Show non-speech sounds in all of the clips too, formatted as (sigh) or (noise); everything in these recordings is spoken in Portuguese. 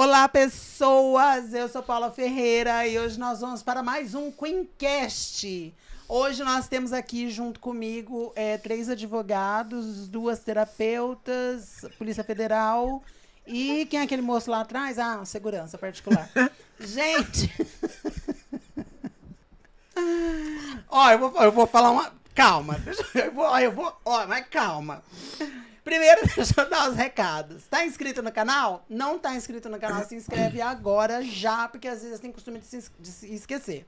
Olá, pessoas! Eu sou Paula Ferreira e hoje nós vamos para mais um Queencast. Hoje nós temos aqui junto comigo é, três advogados, duas terapeutas, Polícia Federal e quem é aquele moço lá atrás? Ah, segurança particular. (laughs) Gente! ó, eu vou, eu vou falar uma. Calma, eu vou, ó, eu vou, ó, mas calma. Primeiro, (laughs) deixa eu dar os recados. Tá inscrito no canal? Não tá inscrito no canal, se inscreve agora já, porque às vezes tem costume de se, de se esquecer.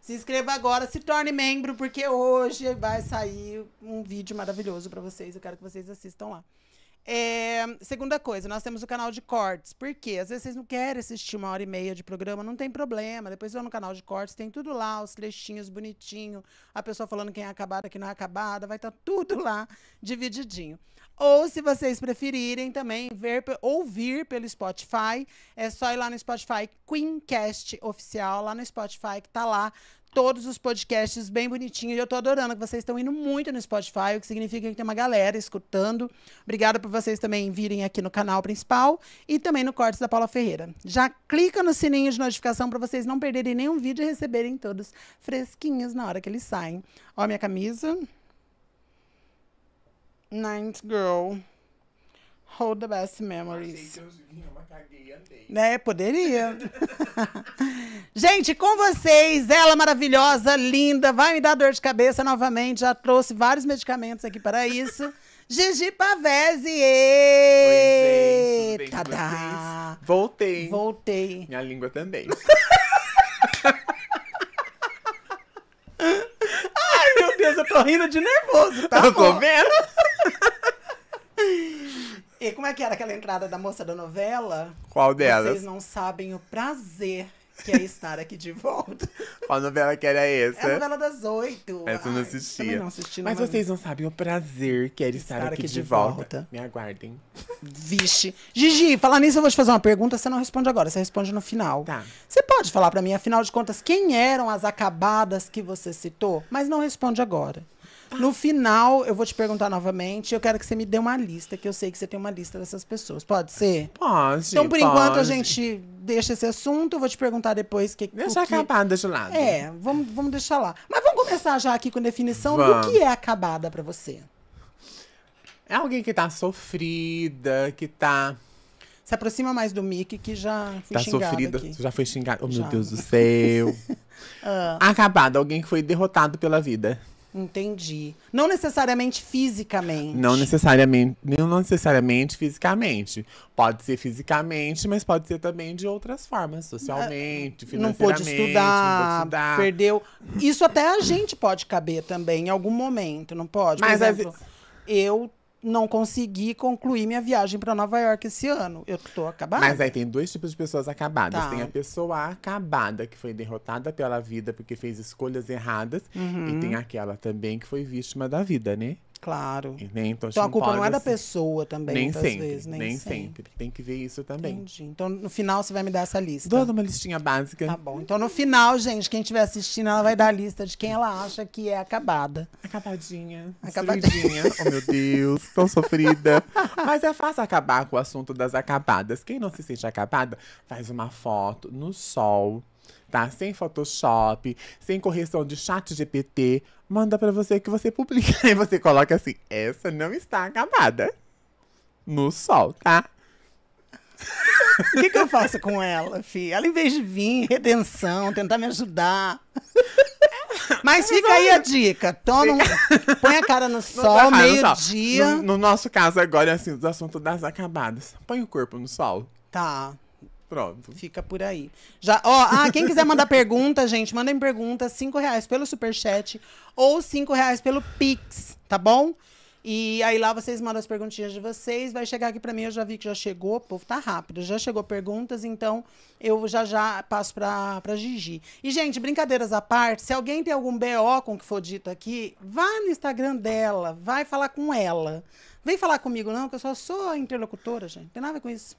Se inscreva agora, se torne membro, porque hoje vai sair um vídeo maravilhoso para vocês. Eu quero que vocês assistam lá. É, segunda coisa, nós temos o canal de cortes. Por quê? Às vezes vocês não querem assistir uma hora e meia de programa, não tem problema. Depois vão no canal de cortes, tem tudo lá, os trechinhos bonitinho, a pessoa falando quem é acabada, quem não é acabada, vai estar tá tudo lá divididinho. Ou se vocês preferirem também ver, ouvir pelo Spotify, é só ir lá no Spotify Queencast oficial, lá no Spotify que tá lá todos os podcasts bem bonitinhos. Eu tô adorando que vocês estão indo muito no Spotify, o que significa que tem uma galera escutando. Obrigada por vocês também virem aqui no canal principal e também no Cortes da Paula Ferreira. Já clica no sininho de notificação para vocês não perderem nenhum vídeo e receberem todos fresquinhos na hora que eles saem. Ó minha camisa. Ninth Girl. Hold the best memories. Né? Poderia. (laughs) Gente, com vocês, ela maravilhosa, linda, vai me dar dor de cabeça novamente. Já trouxe vários medicamentos aqui para isso. (laughs) Gigi Pavese! Oi, gente, é, Voltei. Voltei. Minha língua também. (laughs) mas eu tô rindo de nervoso, tá? Eu tô vendo. E como é que era aquela entrada da moça da novela? Qual delas? Vocês não sabem o prazer que é estar aqui de volta. (laughs) Qual novela que era essa? É a novela das oito. Essa eu não assistia. Ai, não assisti, mas, vocês não sabem o prazer que é estar, estar aqui, aqui, de, de volta. volta. Me aguardem. Vixe. Gigi, falar nisso, eu vou te fazer uma pergunta. Você não responde agora, você responde no final. Tá. Você pode falar para mim, afinal de contas, quem eram as acabadas que você citou? Mas não responde agora. No final, eu vou te perguntar novamente. Eu quero que você me dê uma lista, que eu sei que você tem uma lista dessas pessoas. Pode ser? Pode. Então, por pode. enquanto, a gente deixa esse assunto. Eu vou te perguntar depois que. Deixa que... acabada, deixa lá. É, vamos, vamos deixar lá. Mas vamos começar já aqui com definição vamos. do que é acabada para você. É alguém que tá sofrida, que tá. Se aproxima mais do Mickey, que já xingada. tá sofrida, aqui. já foi xingada. Oh, já. meu Deus do céu. (laughs) Ah. Acabada, alguém que foi derrotado pela vida. Entendi. Não necessariamente fisicamente. Não necessariamente, não necessariamente fisicamente. Pode ser fisicamente, mas pode ser também de outras formas, socialmente, ah, financeiramente. Não pôde estudar, estudar. perdeu. Isso até a gente pode caber também em algum momento, não pode? Por mas exemplo, vezes... eu não consegui concluir minha viagem para Nova York esse ano. Eu tô acabada. Mas aí tem dois tipos de pessoas acabadas. Tá. Tem a pessoa acabada, que foi derrotada pela vida porque fez escolhas erradas. Uhum. E tem aquela também que foi vítima da vida, né? Claro. Então, então a, a culpa não é da pessoa também, nem sempre, vezes, Nem, nem sempre. sempre. Tem que ver isso também. Entendi. Então no final você vai me dar essa lista. Dando uma listinha básica. Tá bom. Então no final, gente, quem estiver assistindo, ela vai dar a lista de quem ela acha que é acabada. Acabadinha. Acabadinha. (laughs) oh meu Deus, tão sofrida. Mas é fácil acabar com o assunto das acabadas. Quem não se sente acabada, faz uma foto no sol tá? Sem Photoshop, sem correção de chat GPT manda para você que você publica. (laughs) Aí você coloca assim, essa não está acabada. No sol, tá? O que, que, eu faço com ela, filha? Ela, em vez de vir, redenção, tentar me ajudar. Mas fica aí a dica. Toma põe a cara no (laughs) tá sol, meio-dia. No, no, nosso caso agora é assim, o assuntos das acabadas. Põe o corpo no sol. Tá. Pronto. Fica por aí. Já, ó, ah, quem quiser mandar pergunta, gente, mandem pergunta. Cinco reais pelo superchat ou cinco reais pelo Pix, tá bom? E aí lá vocês mandam as perguntinhas de vocês, vai chegar aqui para mim, eu já vi que já chegou, o povo tá rápido, já chegou perguntas, então eu já já passo para pra Gigi. E gente, brincadeiras à parte, se alguém tem algum BO com o que for dito aqui, vá no Instagram dela, vai falar com ela. Vem falar comigo não, que eu só sou interlocutora, gente, não tem nada com isso.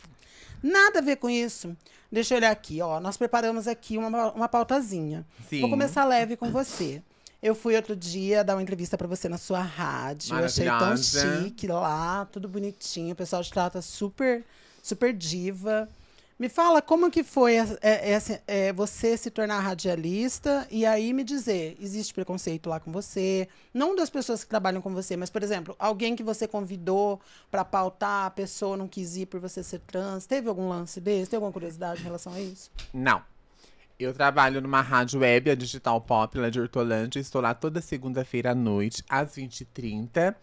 Nada a ver com isso. Deixa eu olhar aqui, ó. Nós preparamos aqui uma, uma pautazinha. Sim. Vou começar leve com você. Eu fui outro dia dar uma entrevista para você na sua rádio. Eu achei tão chique lá, tudo bonitinho. O pessoal te trata super, super diva. Me fala como que foi é, é, você se tornar radialista e aí me dizer, existe preconceito lá com você, não das pessoas que trabalham com você, mas, por exemplo, alguém que você convidou para pautar, a pessoa não quis ir por você ser trans, teve algum lance desse? Tem alguma curiosidade em relação a isso? Não. Eu trabalho numa rádio web, a Digital Pop, lá de Hortolândia, estou lá toda segunda-feira à noite, às 20h30,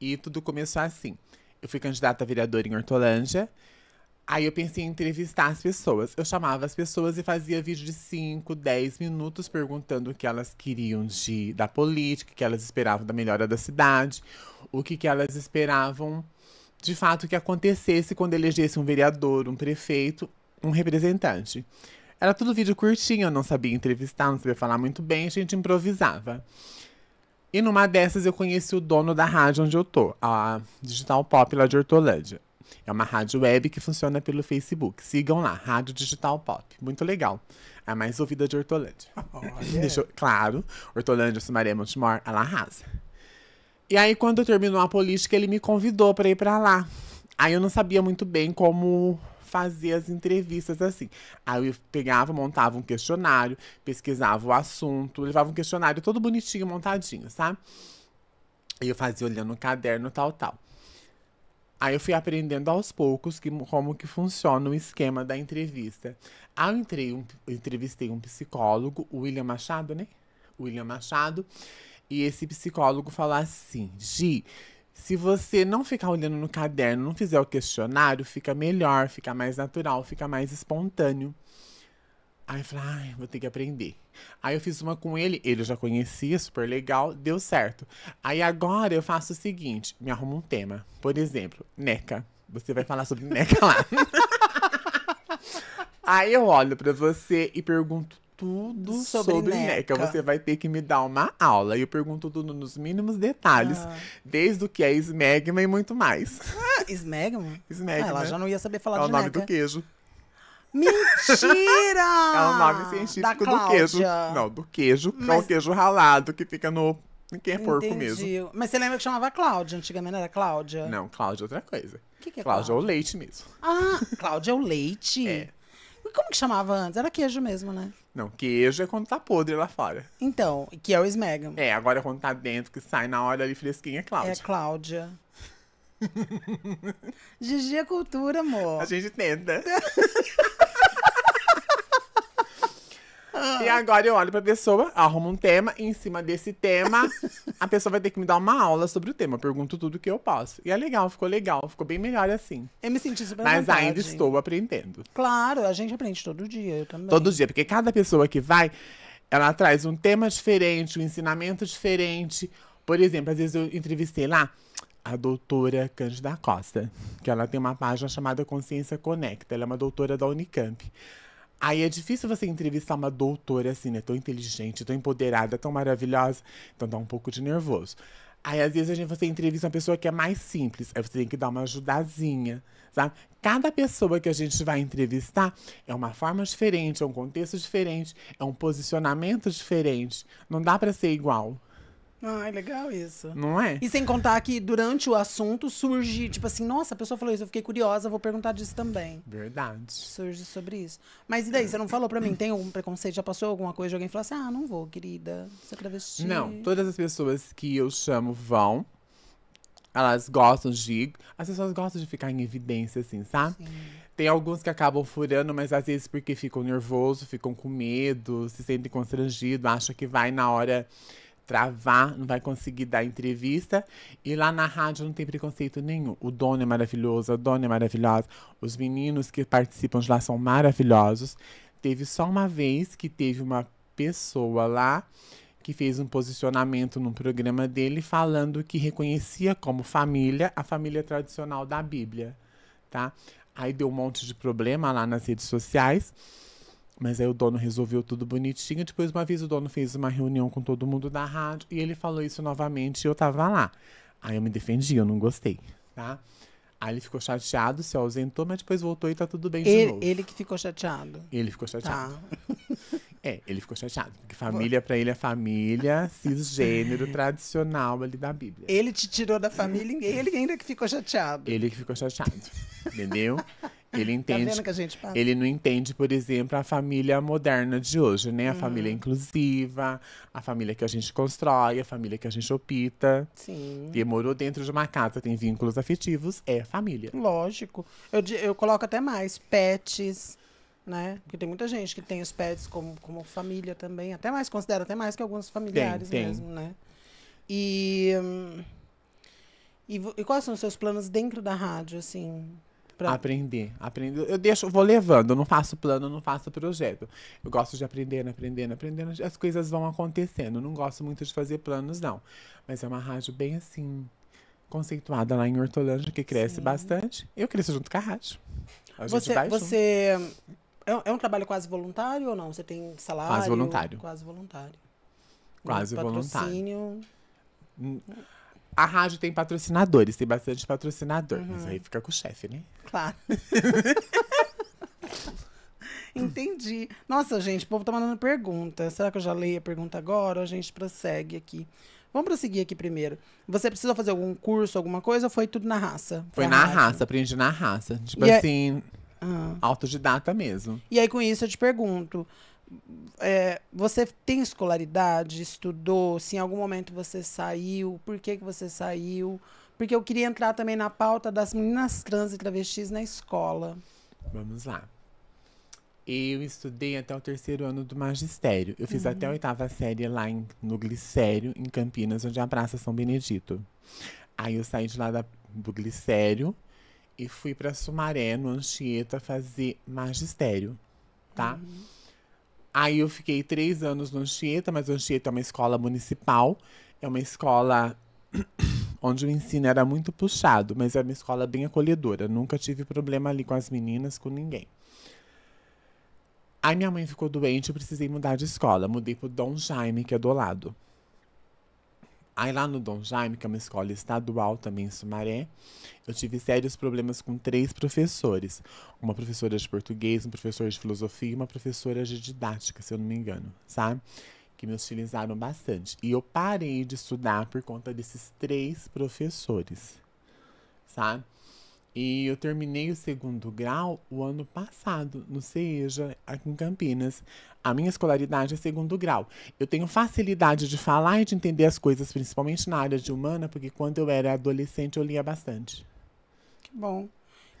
e tudo começou assim. Eu fui candidata a vereadora em Hortolândia, Aí eu pensei em entrevistar as pessoas. Eu chamava as pessoas e fazia vídeo de 5, 10 minutos perguntando o que elas queriam de, da política, o que elas esperavam da melhora da cidade, o que, que elas esperavam de fato que acontecesse quando elegesse um vereador, um prefeito, um representante. Era tudo vídeo curtinho, eu não sabia entrevistar, não sabia falar muito bem, a gente improvisava. E numa dessas eu conheci o dono da rádio onde eu tô, a Digital Pop lá de Hortolândia. É uma rádio web que funciona pelo Facebook. Sigam lá, Rádio Digital Pop. Muito legal. A mais ouvida de Hortolândia. (laughs) Oh, yeah. (laughs) claro, Hortolândia, Sumaria, Montemor, ela arrasa. E aí, quando terminou a política, ele me convidou para ir para lá. Aí eu não sabia muito bem como fazer as entrevistas assim. Aí eu pegava, montava um questionário, pesquisava o assunto, levava um questionário todo bonitinho, montadinho, sabe? E eu fazia olhando o caderno, tal, tal. Aí eu fui aprendendo aos poucos que, como que funciona o esquema da entrevista. Aí eu entrei, um, entrevistei um psicólogo, William Machado, né? William Machado. E esse psicólogo falou assim, Gi, se você não ficar olhando no caderno, não fizer o questionário, fica melhor, fica mais natural, fica mais espontâneo. Aí eu falei, ai, vou ter que aprender. Aí eu fiz uma com ele, ele já conhecia, super legal, deu certo. Aí agora eu faço o seguinte: me arrumo um tema. Por exemplo, NECA. Você vai falar sobre NECA lá. (laughs) Aí eu olho para você e pergunto tudo sobre, sobre NECA. NECA. Você vai ter que me dar uma aula. E eu pergunto tudo nos mínimos detalhes. Ah. Desde o que é esmegma e muito mais. Ah, esmegma? Esmegma. Ah, ela já não ia saber falar é de NECA. É o nome do queijo. Mentira! (laughs) é o nome científico do queijo. Não, do queijo, Mas... que é o queijo ralado que fica no. Quem é porco Entendi. mesmo. Mas você lembra que chamava Cláudia? Antigamente era Cláudia? Não, Cláudia é outra coisa. O que, que é Cláudia? Cláudia é o leite mesmo. Ah, (laughs) Cláudia é o leite? é. E como que chamava antes? Era queijo mesmo, né? Não, queijo é quando tá podre lá fora. Então, que é o esmegam. É, agora é quando tá dentro, que sai na hora ali fresquinha, é Cláudia. É Cláudia. (laughs) Gigi é cultura, amor. A gente tenta. E agora eu olho pra pessoa, arrumo um tema, e em cima desse tema, a pessoa vai ter que me dar uma aula sobre o tema. Eu pergunto tudo que eu posso. E é legal, ficou legal, ficou bem melhor assim. Eu me senti super Mas vontade. ainda estou aprendendo. Claro, a gente aprende todo dia, eu também. Todo dia, porque cada pessoa que vai, ela traz um tema diferente, um ensinamento diferente. Por exemplo, às vezes eu entrevistei lá a doutora Cândida Costa, que ela tem uma página chamada Consciência Conecta. Ela é uma doutora da Unicamp. Aí é difícil você entrevistar uma doutora assim, né? Tão inteligente, tão empoderada, tão maravilhosa. Então dá um pouco de nervoso. Aí, às vezes, a gente, você entrevista uma pessoa que é mais simples. Aí você tem que dar uma ajudazinha, sabe? Cada pessoa que a gente vai entrevistar é uma forma diferente, é um contexto diferente, é um posicionamento diferente. Não dá para ser igual. Ai, legal isso. Não é? E sem contar que durante o assunto surge, tipo assim, nossa, a pessoa falou isso, eu fiquei curiosa, vou perguntar disso também. Verdade. Surge sobre isso. Mas e daí, você não falou pra mim, tem algum preconceito? Já passou alguma coisa de alguém falar assim, ah, não vou, querida, você é travesti? Não, todas as pessoas que eu chamo vão. Elas gostam de. As pessoas gostam de ficar em evidência, assim, sabe? Sim. Tem alguns que acabam furando, mas às vezes porque ficam nervosos, ficam com medo, se sentem constrangidos, acham que vai na hora travar, não vai conseguir dar entrevista. E lá na rádio não tem preconceito nenhum. O dono é maravilhoso, a dona é maravilhosa. Os meninos que participam de lá são maravilhosos. Teve só uma vez que teve uma pessoa lá que fez um posicionamento no programa dele falando que reconhecia como família a família tradicional da Bíblia, tá? Aí deu um monte de problema lá nas redes sociais. Mas aí o dono resolveu tudo bonitinho. Depois, uma vez, o dono fez uma reunião com todo mundo da rádio e ele falou isso novamente e eu tava lá. Aí eu me defendi, eu não gostei, tá? Aí ele ficou chateado, se ausentou, mas depois voltou e tá tudo bem ele, de novo. Ele que ficou chateado. Ele ficou chateado. Tá. (laughs) É, ele ficou chateado. Porque família para ele é família cisgênero tradicional ali da Bíblia. Ele te tirou da família e ele ainda que ficou chateado. Ele que ficou chateado. Entendeu? (laughs) Ele tá entende. Tá ele não entende, por exemplo, a família moderna de hoje, né? A hum. família uhum. inclusiva, a família que a gente constrói, a família que a gente opta. Sim. E morou dentro de uma casa, tem vínculos afetivos, é família. Lógico. Eu, eu coloco até mais pets. Né? Porque tem muita gente que tem os pets como, como família também, até mais, considera até mais que alguns familiares tem, tem. mesmo, né? E, hum, e, e quais são os seus planos dentro da rádio, assim? pra. Aprender, aprender. Eu deixo, vou levando, não faço plano, não faço projeto. Eu gosto de aprender, aprender aprender As coisas vão acontecendo. não gosto muito de fazer planos, não. Mas é uma rádio bem assim, conceituada lá em Hortolândia, que cresce Sim. bastante. Eu cresço junto com a rádio. A você, você é, é, um trabalho quase voluntário ou não? Você tem salário? Quase voluntário. Quase voluntário. Quase voluntário. Patrocínio. A rádio tem patrocinadores, tem bastante patrocinador. Uhum. Mas aí fica com o chefe, né? Claro. (laughs) Entendi. Nossa, gente, o povo tá mandando pergunta. Será que eu já leio a pergunta agora? Ou a gente prossegue aqui. Vamos prosseguir aqui primeiro. Você precisou fazer algum curso, alguma coisa? Ou foi tudo na raça? Foi na rádio? raça, aprendi na raça. Tipo e é- assim, é... ah. autodidata mesmo. E aí, com isso, eu te pergunto é, você tem escolaridade, estudou, se em algum momento você saiu, por que, que você saiu? Porque eu queria entrar também na pauta das meninas trans e travestis na escola. Vamos lá. Eu estudei até o terceiro ano do magistério. Eu fiz uhum. até a uhum. oitava série lá em, no Glicério, em Campinas, onde é a Praça São Benedito. Aí eu saí de lá da, do Glicério e fui para Sumaré, no Anchieta, fazer magistério, tá? Uhum. Aí eu fiquei três anos no Anchieta, mas o Anchieta é uma escola municipal, é uma escola (coughs) onde o ensino era muito puxado, mas era é uma escola bem acolhedora. Nunca tive problema ali com as meninas, com ninguém. Aí minha mãe ficou doente, eu precisei mudar de escola. Mudei pro Dom Jaime, que é do lado. Aí lá no Dom Jaime, que é uma escola estadual também em Sumaré, eu tive sérios problemas com três professores. Uma professora de português, um professor de filosofia e uma professora de didática, se eu não me engano, sabe? Que me hostilizaram bastante. E eu parei de estudar por conta desses três professores, sabe? E eu terminei o segundo grau o ano passado, no CEJA, aqui em Campinas. A minha escolaridade é segundo grau. Eu tenho facilidade de falar e de entender as coisas, principalmente na área de humana, porque quando eu era adolescente eu lia bastante. Que bom.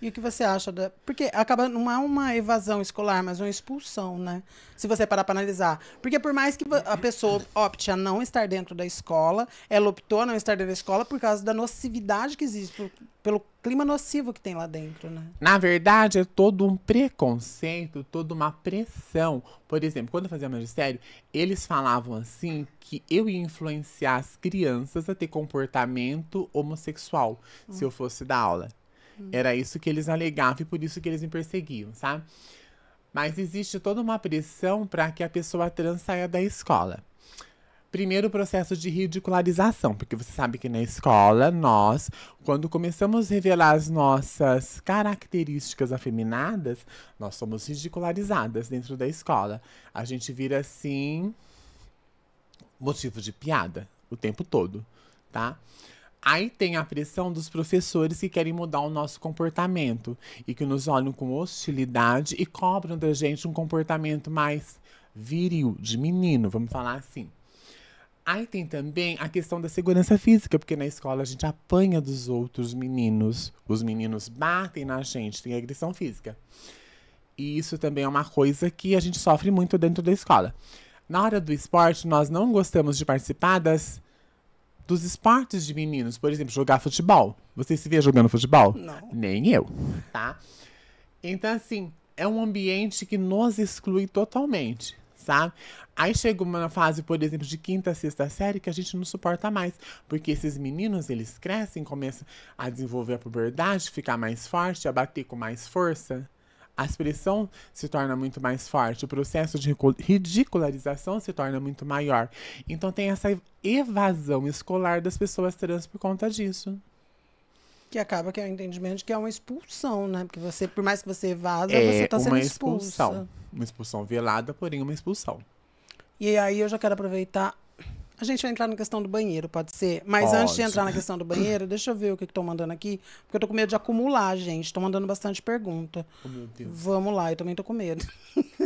E o que você acha da. Porque acaba não é uma evasão escolar, mas uma expulsão, né? Se você parar para analisar. Porque por mais que a pessoa opte a não estar dentro da escola, ela optou a não estar dentro da escola por causa da nocividade que existe, por, pelo clima nocivo que tem lá dentro, né? Na verdade, é todo um preconceito, toda uma pressão. Por exemplo, quando eu fazia magistério, eles falavam assim que eu ia influenciar as crianças a ter comportamento homossexual hum. se eu fosse dar aula. Era isso que eles alegavam e por isso que eles me perseguiam, sabe? Mas existe toda uma pressão para que a pessoa trans saia da escola. Primeiro, o processo de ridicularização, porque você sabe que na escola, nós, quando começamos a revelar as nossas características afeminadas, nós somos ridicularizadas dentro da escola. A gente vira assim motivo de piada o tempo todo, tá? Aí tem a pressão dos professores que querem mudar o nosso comportamento e que nos olham com hostilidade e cobram da gente um comportamento mais viril, de menino, vamos falar assim. Aí tem também a questão da segurança física, porque na escola a gente apanha dos outros meninos. Os meninos batem na gente, tem agressão física. E isso também é uma coisa que a gente sofre muito dentro da escola. Na hora do esporte, nós não gostamos de participar das dos esportes de meninos. Por exemplo, jogar futebol. Você se vê jogando futebol? Não. Nem eu, tá? Então, assim, é um ambiente que nos exclui totalmente, sabe? Aí chega uma fase, por exemplo, de quinta, sexta série que a gente não suporta mais, porque esses meninos, eles crescem, começam a desenvolver a puberdade, ficar mais forte, a bater com mais força, a expressão se torna muito mais forte, o processo de ridicularização se torna muito maior. Então tem essa evasão escolar das pessoas trans por conta disso. Que acaba que é o entendimento de que é uma expulsão, né? Porque você, por mais que você evada, é você está sendo expulsa. Expulsão. Uma expulsão velada, porém uma expulsão. E aí eu já quero aproveitar a gente vai entrar na questão do banheiro, pode ser? Mas pode. antes de entrar na questão do banheiro, deixa eu ver o que estão mandando aqui, porque eu tô com medo de acumular, gente. Estão mandando bastante pergunta. Oh, meu Deus. Vamos lá, eu também tô com medo. (laughs)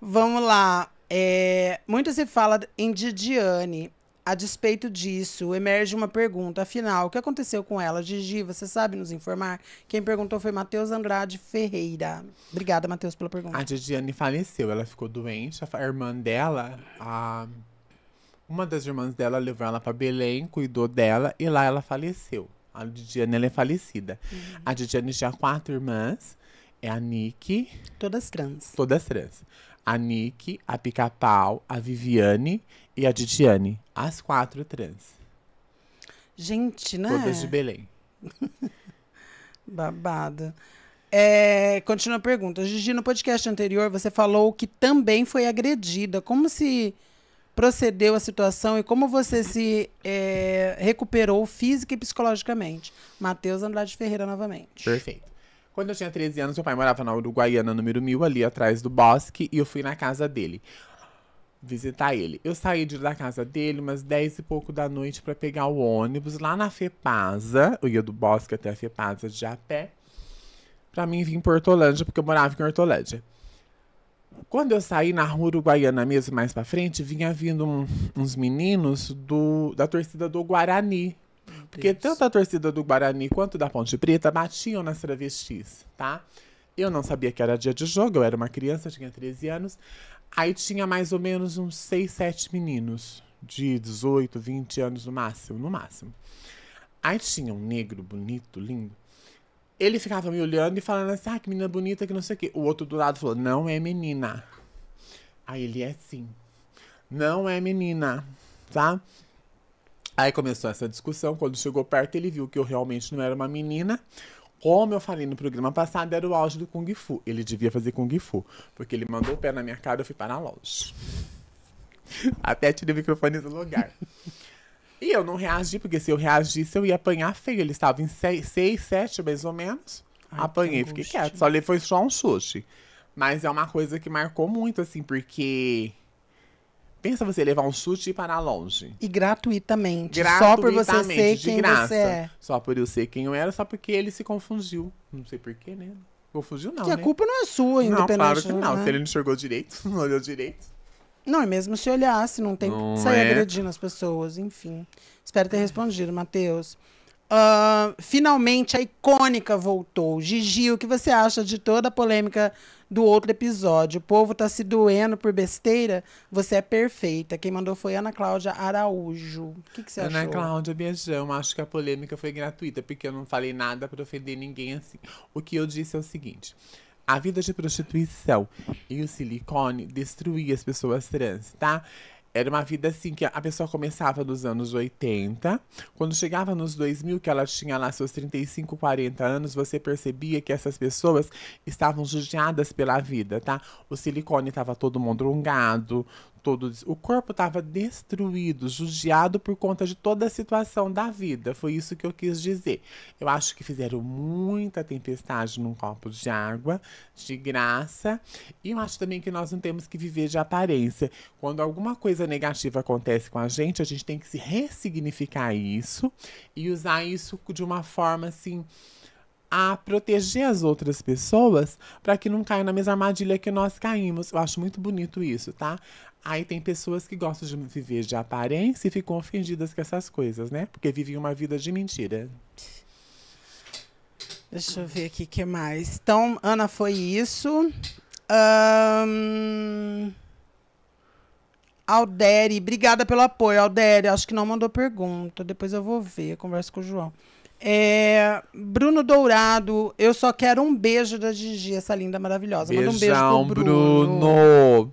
Vamos lá. É, muito se fala em Didiane. A despeito disso, emerge uma pergunta. Afinal, o que aconteceu com ela? Gigi, você sabe nos informar? Quem perguntou foi Matheus Andrade Ferreira. Obrigada, Matheus, pela pergunta. A Didiane faleceu. Ela ficou doente. A irmã dela, a uma das irmãs dela levou ela para Belém, cuidou dela e lá ela faleceu. A Didiane ela é falecida. Uhum. A Didiane tinha quatro irmãs. É a Nick. Todas trans. Todas trans. A Nick, a Pica-Pau, a Viviane e a Didiane. As quatro trans. Gente, né? Todas de Belém. (laughs) babada É, continua a pergunta. Gigi, no podcast anterior você falou que também foi agredida. Como se procedeu a situação e como você se é, recuperou física e psicologicamente. Matheus Andrade Ferreira novamente. Perfeito. Quando eu tinha 13 anos, meu pai morava na Uruguaiana, número 1000, ali atrás do bosque, e eu fui na casa dele visitar ele. Eu saí de da casa dele umas 10 e pouco da noite para pegar o ônibus lá na Fepasa. Eu ia do bosque até a Fepasa de a pé. Pra mim vir em Hortolândia, porque eu morava em Hortolândia. Quando eu saí na rua Uruguaiana mesmo, mais pra frente, vinha vindo um, uns meninos do, da torcida do Guarani. Porque tanto a torcida do Guarani quanto da Ponte Preta batiam nas travestis, tá? Eu não sabia que era dia de jogo, eu era uma criança, tinha 13 anos. Aí tinha mais ou menos uns 6, 7 meninos, de 18, 20 anos no máximo, no máximo. Aí tinha um negro bonito, lindo, ele ficava me olhando e falando assim, ah, que menina bonita, que não sei o quê. O outro do lado falou, não é menina. Aí ele é sim. Não é menina, tá? Aí começou essa discussão. Quando chegou perto, ele viu que eu realmente não era uma menina. Como eu falei no programa passado, era o auge do Kung Fu. Ele devia fazer Kung Fu. Porque ele mandou o pé na minha cara e eu fui para a loja. Até tirei o microfone do lugar. E eu não reagi, porque se eu reagisse, eu ia apanhar feio. Ele estava em 6, 7 mais ou menos. Ai, Apanhei, fiquei quieto. Só ali foi só um chute. Mas é uma coisa que marcou muito, assim, porque. Pensa você levar um chute e parar longe. E gratuitamente. gratuitamente só por você ser de quem graça. você é. Só por eu ser quem eu era, só porque ele se confundiu. Não sei porquê, né? Confundiu não, Porque né? a culpa não é sua, independente. Não, claro que não. Né? Se ele não enxergou direito, (laughs) não olhou direito. Não, é mesmo se olhasse, não tem não que sair é. agredindo as pessoas, enfim. Espero ter respondido, Matheus. Uh, finalmente a icônica voltou. Gigi, o que você acha de toda a polêmica do outro episódio? O povo tá se doendo por besteira? Você é perfeita. Quem mandou foi Ana Cláudia Araújo. O que, que você Ana achou? Ana Cláudia, beijão. Acho que a polêmica foi gratuita, porque eu não falei nada para ofender ninguém assim. O que eu disse é o seguinte. A vida de prostituição e o silicone destruía as pessoas trans, tá? Era uma vida assim que a pessoa começava nos anos 80. Quando chegava nos 2000, que ela tinha lá seus 35, 40 anos, você percebia que essas pessoas estavam judiadas pela vida, tá? O silicone estava todo mondrungado, todo. O corpo estava destruído, judiado por conta de toda a situação da vida. Foi isso que eu quis dizer. Eu acho que fizeram muita tempestade num copo de água, de graça. E eu acho também que nós não temos que viver de aparência. Quando alguma coisa negativa acontece com a gente, a gente tem que se ressignificar isso e usar isso de uma forma assim a proteger as outras pessoas para que não caia na mesma armadilha que nós caímos. Eu acho muito bonito isso, tá? Aí tem pessoas que gostam de viver de aparência e ficam ofendidas com essas coisas, né? Porque vivem uma vida de mentira. Deixa eu ver aqui o que mais. Então, Ana, foi isso. Um... Alderi, obrigada pelo apoio, Alderi. Acho que não mandou pergunta. Depois eu vou ver, converso com o João. É, Bruno Dourado, eu só quero um beijo da Gigi, essa linda maravilhosa. Beijão, Manda um beijo pro Bruno. Bruno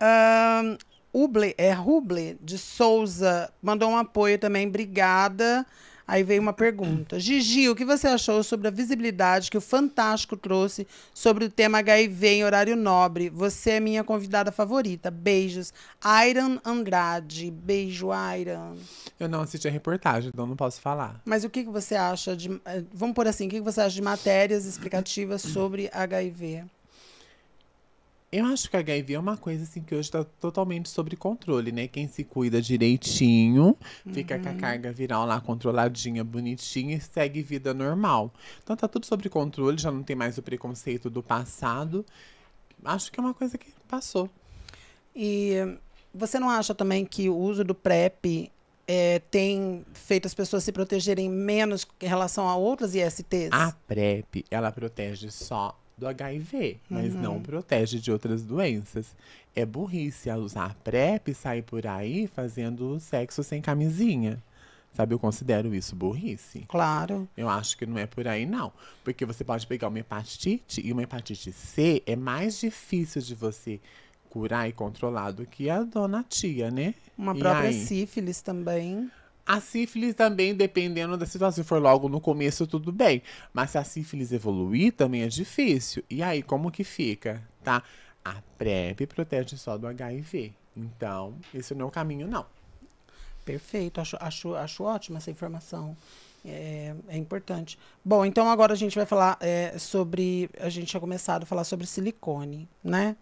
um, (laughs) Uble, é Ruble de Souza mandou um apoio também, obrigada. Aí veio uma pergunta. Gigi, o que você achou sobre a visibilidade que o Fantástico trouxe sobre o tema HIV em horário nobre? Você é minha convidada favorita. Beijos. Iron Andrade. Beijo, Iron. Eu não assisti a reportagem, então não posso falar. Mas o que você acha de. Eh, vamos por assim, o que você acha de matérias explicativas sobre HIV? Eu acho que HIV é uma coisa assim que hoje está totalmente sobre controle, né? Quem se cuida direitinho, uhum. fica com a uhum. carga viral lá controladinha, bonitinha e segue vida normal. Então tá tudo sobre controle, já não tem mais o preconceito do passado. Acho que é uma coisa que passou. E você não acha também que o uso do PrEP é, eh, tem feito as pessoas se protegerem menos em relação a outras ISTs? A PrEP, ela protege só do HIV, mas uhum. não protege de outras doenças. É burrice usar PrEP e sair por aí fazendo sexo sem camisinha. Sabe, eu considero isso burrice. Claro. Eu acho que não é por aí, não. Porque você pode pegar uma hepatite e uma hepatite C é mais difícil de você curar e controlar do que a dona tia, né? Uma e própria aí? sífilis também. A sífilis também, dependendo da situação, se for logo no começo, tudo bem. Mas se a sífilis evoluir, também é difícil. E aí, como que fica, tá? A PrEP protege só do HIV. Então, esse não é o caminho, não. Perfeito, acho, acho, acho ótima essa informação. É, é, importante. Bom, então agora a gente vai falar é, sobre. A gente tinha começado a falar sobre silicone, né?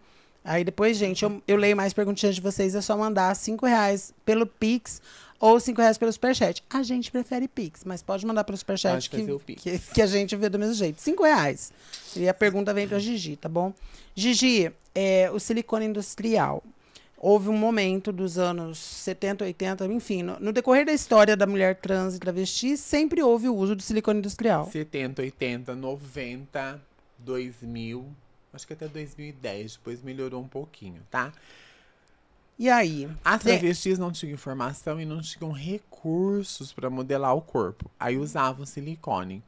Aí depois, gente, eu, eu leio mais perguntinhas de vocês. É só mandar cinco reais pelo Pix ou cinco reais pelo Superchat. A gente prefere Pix, mas pode mandar pelo Superchat que, que, que, a gente vê do mesmo jeito. Cinco reais. E a pergunta vem pra Gigi, tá bom? Gigi, é, o silicone industrial. Houve um momento dos anos 70, 80, enfim, no, no, decorrer da história da mulher trans e travesti, sempre houve o uso do silicone industrial. 70, 80, 90, 2000, Acho que até 2010, depois melhorou um pouquinho, tá? E aí? As travestis não tinham informação e não tinham recursos para modelar o corpo. Aí usavam silicone.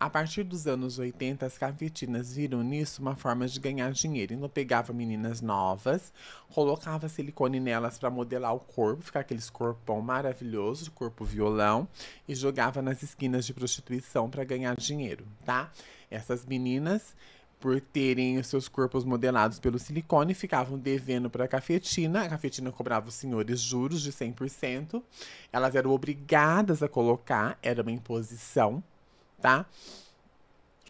A partir dos anos 80, as cafetinas viram nisso uma forma de ganhar dinheiro. Então pegava meninas novas, colocava silicone nelas para modelar o corpo, ficar aqueles corpão maravilhoso, corpo violão, e jogava nas esquinas de prostituição para ganhar dinheiro, tá? Essas meninas por terem os seus corpos modelados pelo silicone, ficavam devendo para a cafetina. A cafetina cobrava os senhores juros de 100%. Elas eram obrigadas a colocar, era uma imposição, tá?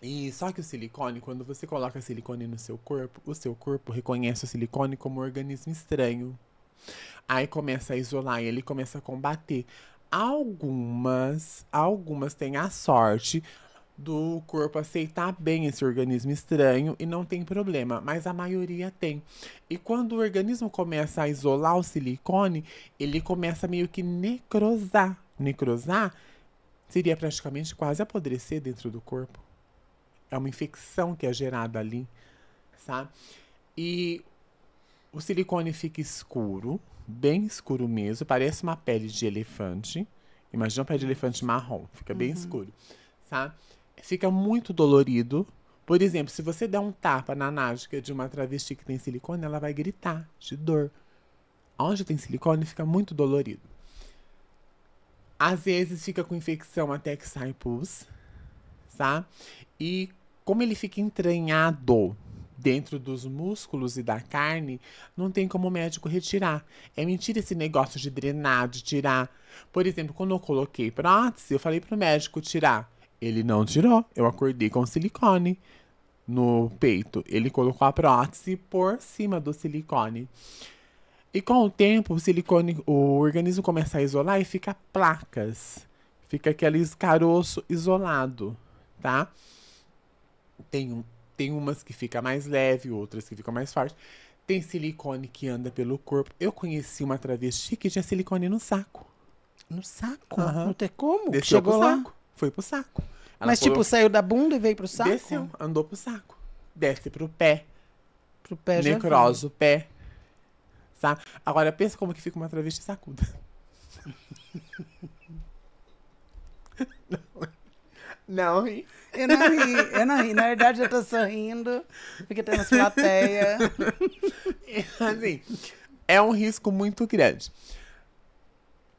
E só que o silicone, quando você coloca silicone no seu corpo, o seu corpo reconhece o silicone como um organismo estranho. Aí começa a isolar ele começa a combater. Algumas, algumas têm a sorte do corpo aceitar bem esse organismo estranho e não tem problema, mas a maioria tem. E quando o organismo começa a isolar o silicone, ele começa meio que necrosar. Necrosar seria praticamente quase apodrecer dentro do corpo. É uma infecção que é gerada ali, sabe? E o silicone fica escuro, bem escuro mesmo, parece uma pele de elefante. Imagina uma pele de elefante marrom, fica uhum. bem escuro, sabe? fica muito dolorido. Por exemplo, se você der um tapa na náusea de uma travesti que tem silicone, ela vai gritar de dor. Onde tem silicone, fica muito dolorido. Às vezes fica com infecção até que sai pus, tá? E como ele fica entranhado dentro dos músculos e da carne, não tem como o médico retirar. É mentira esse negócio de drenar, de tirar. Por exemplo, quando eu coloquei prótese, eu falei pro médico tirar ele não tirou. Eu acordei com silicone no peito. Ele colocou a prótese por cima do silicone. E com o tempo, o silicone, o organismo começa a isolar e fica placas. Fica aquele caroço isolado, tá? Tem, tem umas que fica mais leve, outras que ficam mais forte. Tem silicone que anda pelo corpo. Eu conheci uma travesti que tinha silicone no saco. No saco? Uhum. Não tem como? Deixou Chegou pro lá. saco. Foi pro saco. Ela Mas, tipo, saiu da bunda e veio pro saco? Desceu, andou pro saco. Desce pro pé. Pro pé Necrosa já. Necrosa o pé. tá Agora, pensa como que fica uma travesti sacuda. (laughs) Não ri. Eu não ri, eu não ri. Na verdade, eu tô sorrindo, porque temos plateia. (laughs) Assim, é um risco muito grande.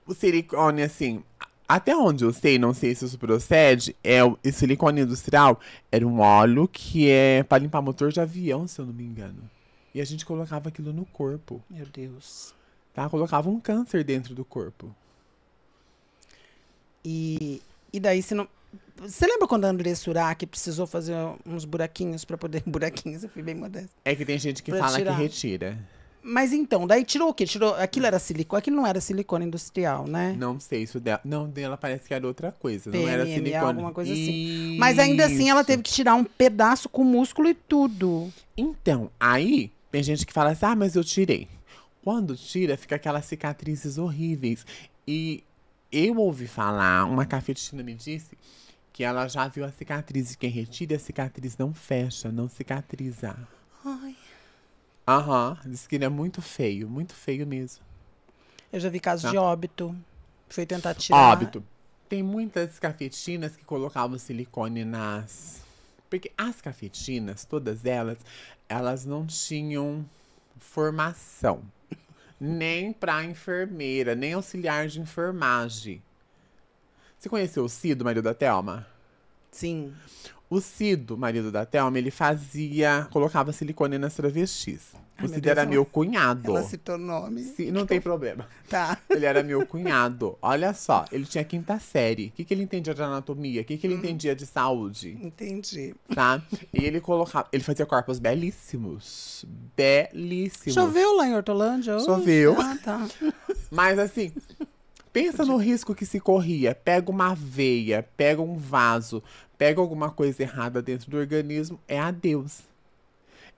O silicone, assim, até onde eu sei, não sei se isso procede, é o silicone industrial era um óleo que é para limpar motor de avião, se eu não me engano. E a gente colocava aquilo no corpo. Meu Deus. Tá? Colocava um câncer dentro do corpo. E, e daí você não. Você lembra quando a André Surak precisou fazer uns buraquinhos para poder. (laughs) Buraquinhos, eu fui bem modesta. É que tem gente que pra fala tirar. que retira. Mas então, daí tirou o quê? Tirou, aquilo era silicone? Aquilo não era silicone industrial, né? Não sei, isso dela. Não, dela parece que era outra coisa. PMM, não era silicone. Alguma coisa assim. Isso. Mas ainda assim, ela teve que tirar um pedaço com músculo e tudo. Então, aí tem gente que fala assim: ah, mas eu tirei. Quando tira, fica aquelas cicatrizes horríveis. E eu ouvi falar, uma cafetina me disse que ela já viu a cicatriz. Quem retira a cicatriz não fecha, não cicatriza. Ai. Aham, disse que ele é muito feio, muito feio mesmo. Eu já vi casos ah. de óbito. Foi tentar tirar. Óbito. Tem muitas cafetinas que colocavam silicone nas. Porque as cafetinas, todas elas, elas não tinham formação. (laughs) Nem para enfermeira, nem auxiliar de enfermagem. Você conheceu o Cido, marido da Thelma? Sim. O Cido, marido da Thelma, ele fazia. colocava silicone nas travestis. Ai, o Cido era meu cunhado. Ela citou nome. Sim, não tem problema. Tá. (laughs) Ele era meu cunhado. Olha só, ele tinha quinta série. O que, que ele entendia de anatomia? O que, que ele hum. entendia de saúde? Entendi. Tá? E ele colocava. Ele fazia corpos belíssimos. Belíssimos. Choveu lá em Hortolândia? Hoje? Choveu. Ah, tá. (laughs) Mas assim, Pensa no risco que se corria. Pega uma veia, pega um vaso, pega alguma coisa errada dentro do organismo, é adeus.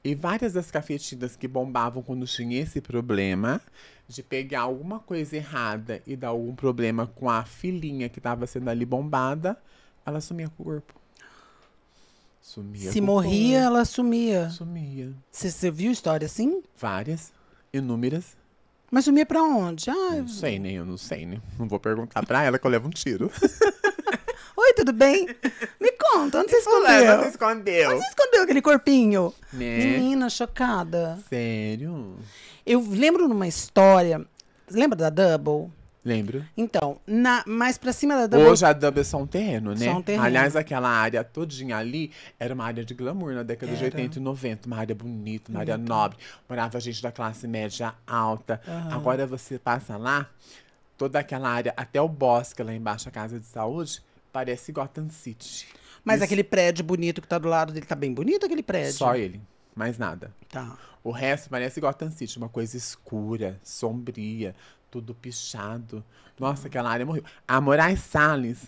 E várias das cafetinas que bombavam quando tinha esse problema de pegar alguma coisa errada e dar algum problema com a filhinha que estava sendo ali bombada, ela sumia com o corpo. Sumia. Se morria, corpo. ela sumia. Sumia. Você viu história assim? Várias, inúmeras. Mas sumia pra onde? Ah, não sei, nem né? Eu não sei, né? Não vou perguntar pra ela que eu levo um tiro. (laughs) Oi, tudo bem? Me conta, onde você ah, escondeu? Onde você escondeu? Onde você escondeu aquele corpinho? Né? Menina, chocada. Sério? Eu lembro numa história. Lembra da Double? Lembro. Então, na, mais pra cima da Double. Hoje a Double é só um terreno, né? Só um terreno. Aliás, aquela área todinha ali era uma área de glamour na década era. de 80 e 90. Uma área bonita, uma área nobre. Morava gente da classe média alta. Uhum. Agora você passa lá, toda aquela área, até o bosque lá embaixo, a casa de saúde, Parece Gotham City. Mas Isso. aquele prédio bonito que tá do lado dele, tá bem bonito aquele prédio? Só ele, mais nada. Tá. O resto parece Gotham City, uma coisa escura, sombria, tudo pichado. Nossa, uhum. aquela área morreu. A Moraes Salles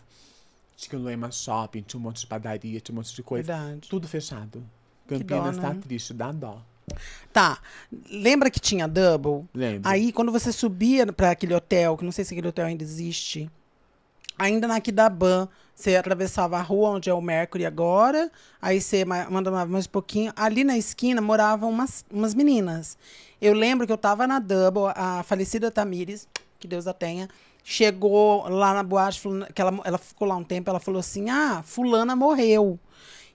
tinha o Loema Shopping, tinha um monte de padaria, tinha um monte de coisa. Verdade. Tudo fechado. Campinas dó, tá né? triste, dá dó. Tá. Lembra que tinha Double? Lembro. Aí, quando você subia para aquele hotel, que não sei se aquele hotel ainda existe, ainda na Kidaban, você atravessava a rua onde é o Mercury agora, aí você mandava mais um pouquinho. Ali na esquina moravam umas, umas meninas. Eu lembro que eu estava na Double, a falecida Tamires, que Deus a tenha, chegou lá na boate, que ela, ela ficou lá um tempo, ela falou assim: ah, fulana morreu.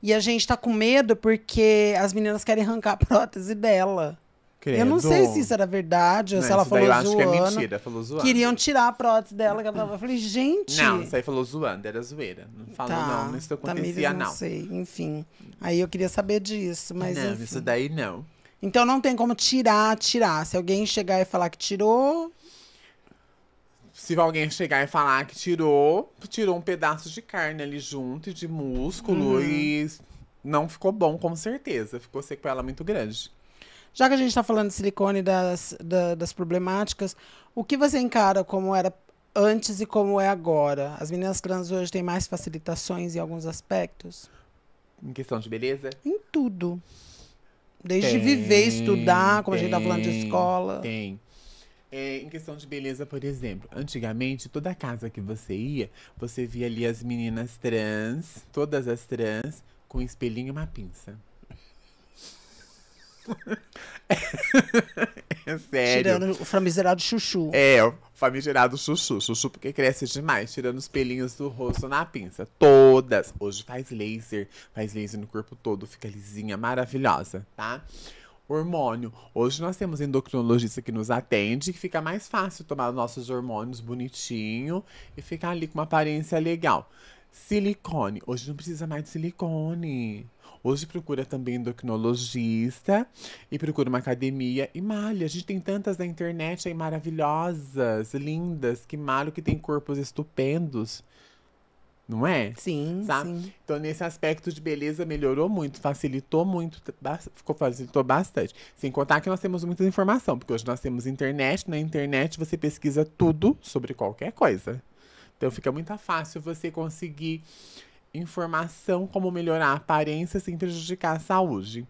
E a gente tá com medo porque as meninas querem arrancar a prótese dela. Credo. Eu não sei se isso era verdade, ou não, se ela falou daí eu zoando. Eu acho que é mentira, falou zoando. Queriam tirar a prótese dela, que ela tava. Eu falei, gente. Não, isso aí falou zoando, era zoeira. Não falou, tá, não, isso acontecia, não. Não sei, enfim. Aí eu queria saber disso, mas. Não, enfim. isso daí não. Então não tem como tirar, tirar. Se alguém chegar e falar que tirou. Se alguém chegar e falar que tirou, tirou um pedaço de carne ali junto e de músculo uhum. e não ficou bom, com certeza. Ficou sequela muito grande. Já que a gente está falando de silicone das, da, das problemáticas, o que você encara como era antes e como é agora? As meninas trans hoje têm mais facilitações em alguns aspectos? Em questão de beleza? Em tudo. Desde tem, viver, estudar, como tem, a gente tá falando de escola. Tem. É, em questão de beleza, por exemplo, antigamente, toda casa que você ia, você via ali as meninas trans, todas as trans, com espelhinho e uma pinça. (laughs) é sério. Tirando o famigerado chuchu. É, o famigerado chuchu. Chuchu porque cresce demais. Tirando os pelinhos do rosto na pinça. Todas. Hoje faz laser. Faz laser no corpo todo. Fica lisinha, maravilhosa, tá? Hormônio. Hoje nós temos endocrinologista que nos atende, que fica mais fácil tomar nossos hormônios bonitinho e ficar ali com uma aparência legal. Silicone. Hoje não precisa mais de silicone. Hoje procura também endocrinologista e procura uma academia e malha. A gente tem tantas na internet aí maravilhosas, lindas, que malho que tem corpos estupendos. Não é? Sim, Sabe? sim. Então, nesse aspecto de beleza, melhorou muito, facilitou muito, ficou, facilitou bastante. Sem contar que nós temos muita informação, porque hoje nós temos internet. Na internet, você pesquisa tudo sobre qualquer coisa. Então, fica muito fácil você conseguir informação como melhorar a aparência sem prejudicar a saúde.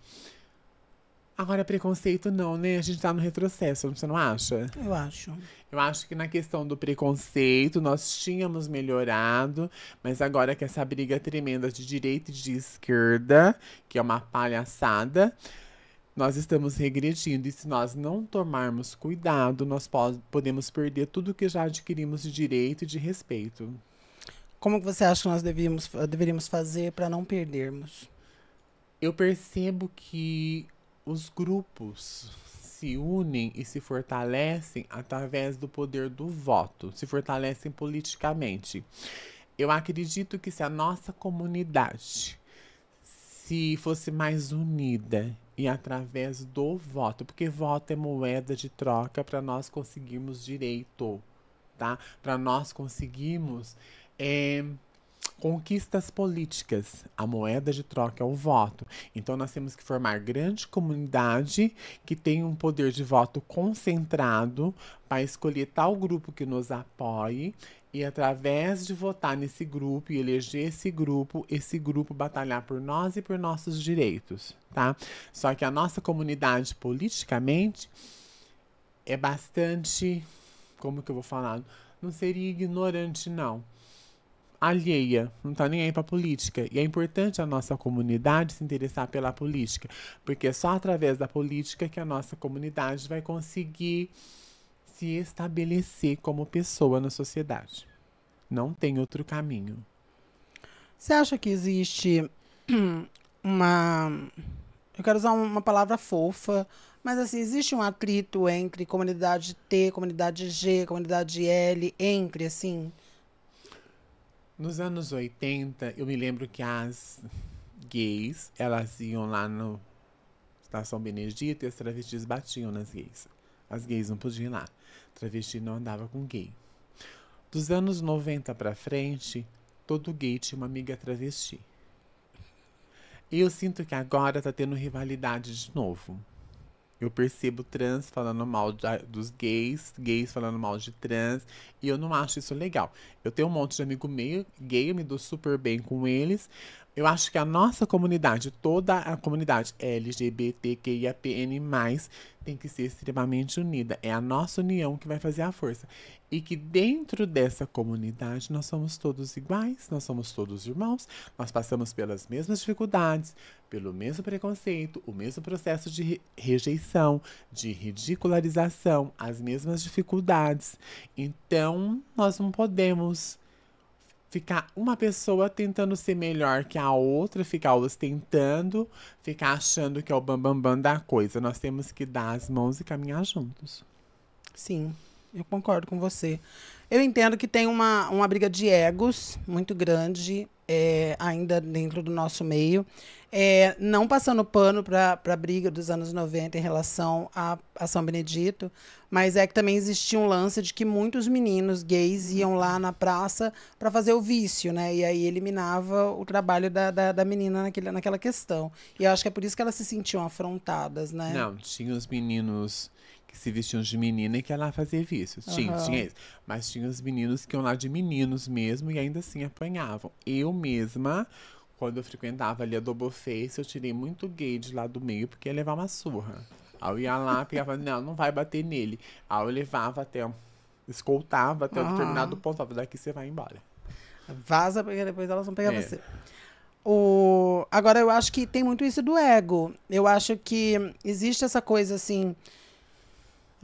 Agora, preconceito não, né? A gente tá no retrocesso, você não acha? Eu acho. Eu acho que na questão do preconceito nós tínhamos melhorado, mas agora que essa briga tremenda de direita e de esquerda, que é uma palhaçada, nós estamos regredindo. E se nós não tomarmos cuidado, nós podemos perder tudo que já adquirimos de direito e de respeito. Como que você acha que nós devíamos, deveríamos fazer para não perdermos? Eu percebo que os grupos se unem e se fortalecem através do poder do voto, se fortalecem politicamente. Eu acredito que se a nossa comunidade se fosse mais unida e através do voto, porque voto é moeda de troca para nós conseguirmos direito, tá? Para nós conseguirmos é, conquistas políticas. A moeda de troca é o voto. Então, nós temos que formar grande comunidade que tenha um poder de voto concentrado para escolher tal grupo que nos apoie e, através de votar nesse grupo e eleger esse grupo, esse grupo batalhar por nós e por nossos direitos, tá? Só que a nossa comunidade, politicamente, é bastante. Como que eu vou falar? Não seria ignorante, não alheia, não tá nem aí pra política. E é importante a nossa comunidade se interessar pela política, porque é só através da política que a nossa comunidade vai conseguir se estabelecer como pessoa na sociedade. Não tem outro caminho. Você acha que existe (clears throat) uma. Eu quero usar uma palavra fofa, mas assim, existe um atrito entre comunidade T, comunidade G, comunidade L, entre, assim? Nos anos 80, eu me lembro que as gays, elas iam lá no Estação Benedito e as travestis batiam nas gays. As gays não podiam ir lá. Travesti não andava com gay. Dos anos 90 para frente, todo gay tinha uma amiga travesti. E eu sinto que agora tá tendo rivalidade de novo. Eu percebo trans falando mal de, dos gays, gays falando mal de trans, e eu não acho isso legal. Eu tenho um monte de amigo meio gay, eu me dou super bem com eles, eu acho que a nossa comunidade, toda a comunidade LGBTQIAPN+, tem que ser extremamente unida. É a nossa união que vai fazer a força. E que dentro dessa comunidade nós somos todos iguais, nós somos todos irmãos, nós passamos pelas mesmas dificuldades, pelo mesmo preconceito, o mesmo processo de rejeição, de ridicularização, as mesmas dificuldades. Então, nós não podemos ficar uma pessoa tentando ser melhor que a outra, ficar ostentando, ficar achando que é o bambambam bam, bam da coisa. Nós temos que dar as mãos e caminhar juntos. Sim, eu concordo com você. Eu entendo que tem uma, uma briga de egos muito grande é, ainda dentro do nosso meio, é, não passando pano para a briga dos anos 90 em relação a, a, São Benedito, mas é que também existia um lance de que muitos meninos gays iam lá na praça para fazer o vício, né? E aí eliminava o trabalho da, da, da, menina naquele, naquela questão. E eu acho que é por isso que elas se sentiam afrontadas, né? Não, tinha os meninos que se vestiam de menina e que ia lá fazer vícios. Uhum. Tinha, tinha isso. Mas tinha os meninos que iam lá de meninos mesmo e ainda assim apanhavam. Eu mesma, quando eu frequentava ali a Double Face, eu tirei muito gay de lá do meio porque ia levar uma surra. Aí eu ia lá, pegava, (laughs) não, não vai bater nele. Aí eu levava até, escoltava até uhum. um ah. determinado ponto, falava, daqui você vai embora. Vaza, porque depois elas vão pegar é. você. O... Agora, eu acho que tem muito isso do ego. Eu acho que existe essa coisa assim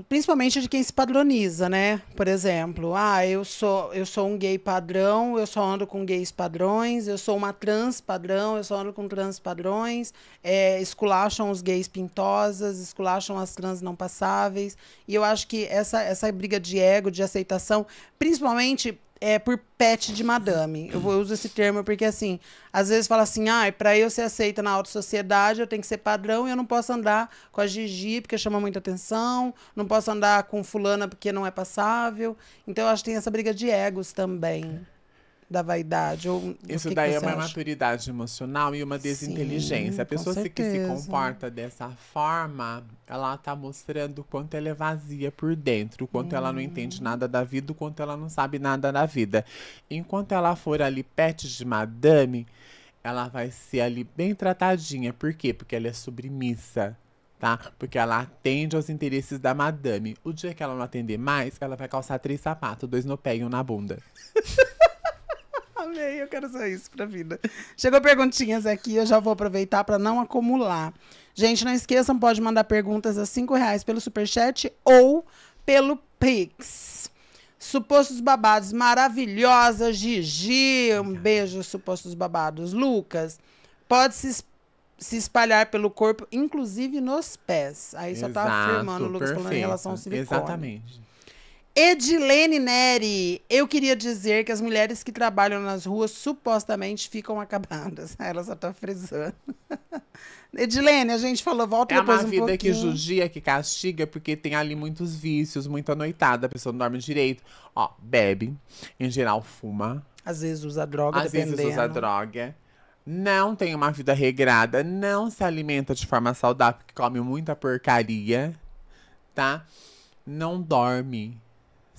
principalmente de quem se padroniza, né? Por exemplo, ah, eu sou eu sou um gay padrão, eu só ando com gays padrões, eu sou uma trans padrão, eu só ando com trans padrões, é, esculacham os gays pintosas, esculacham as trans não passáveis. E eu acho que essa essa briga de ego, de aceitação, principalmente é por pet de madame. Eu, vou, uso esse termo porque, assim, às vezes fala assim, ah, para eu ser aceita na alta sociedade, eu tenho que ser padrão e eu não posso andar com a Gigi porque chama muita atenção, não posso andar com fulana porque não é passável. Então, eu acho que tem essa briga de egos também da vaidade? Ou Isso que daí que é uma acha? maturidade emocional e uma desinteligência. Sim, a pessoa se, que se comporta dessa forma, ela está mostrando o quanto ela é vazia por dentro, o quanto hum. ela não entende hum. nada da vida, o quanto ela não sabe nada da vida. Enquanto ela for ali pet de madame, ela vai ser ali bem tratadinha. Por quê? Porque ela é submissa tá? Porque ela atende aos interesses da madame. O dia que ela não atender mais, ela vai calçar três sapatos, dois no pé e um na bunda. (laughs) Amei, eu quero só isso pra vida. Chegou perguntinhas aqui, eu já vou aproveitar para não acumular. Gente, não esqueçam, pode mandar perguntas a cinco reais pelo Superchat ou pelo Pix. Supostos Babados, maravilhosa, Gigi, um beijo, Supostos Babados. Lucas, pode se, se espalhar pelo corpo, inclusive nos pés. Aí só tá Exato, tá afirmando Lucas falando em relação ao silicone. Exatamente. Edilene Neri, eu queria dizer que as mulheres que trabalham nas ruas supostamente ficam acabadas. (laughs) Ela só tá frisando. (laughs) Edilene, a gente falou, volta é depois um pouquinho. É uma vida que judia, é que castiga, porque tem ali muitos vícios, muita noitada, a pessoa não dorme direito. Ó, bebe, em geral fuma. Às vezes usa droga, Às dependendo. vezes usa droga. Não tem uma vida regrada, não se alimenta de forma saudável, porque come muita porcaria, tá? Não dorme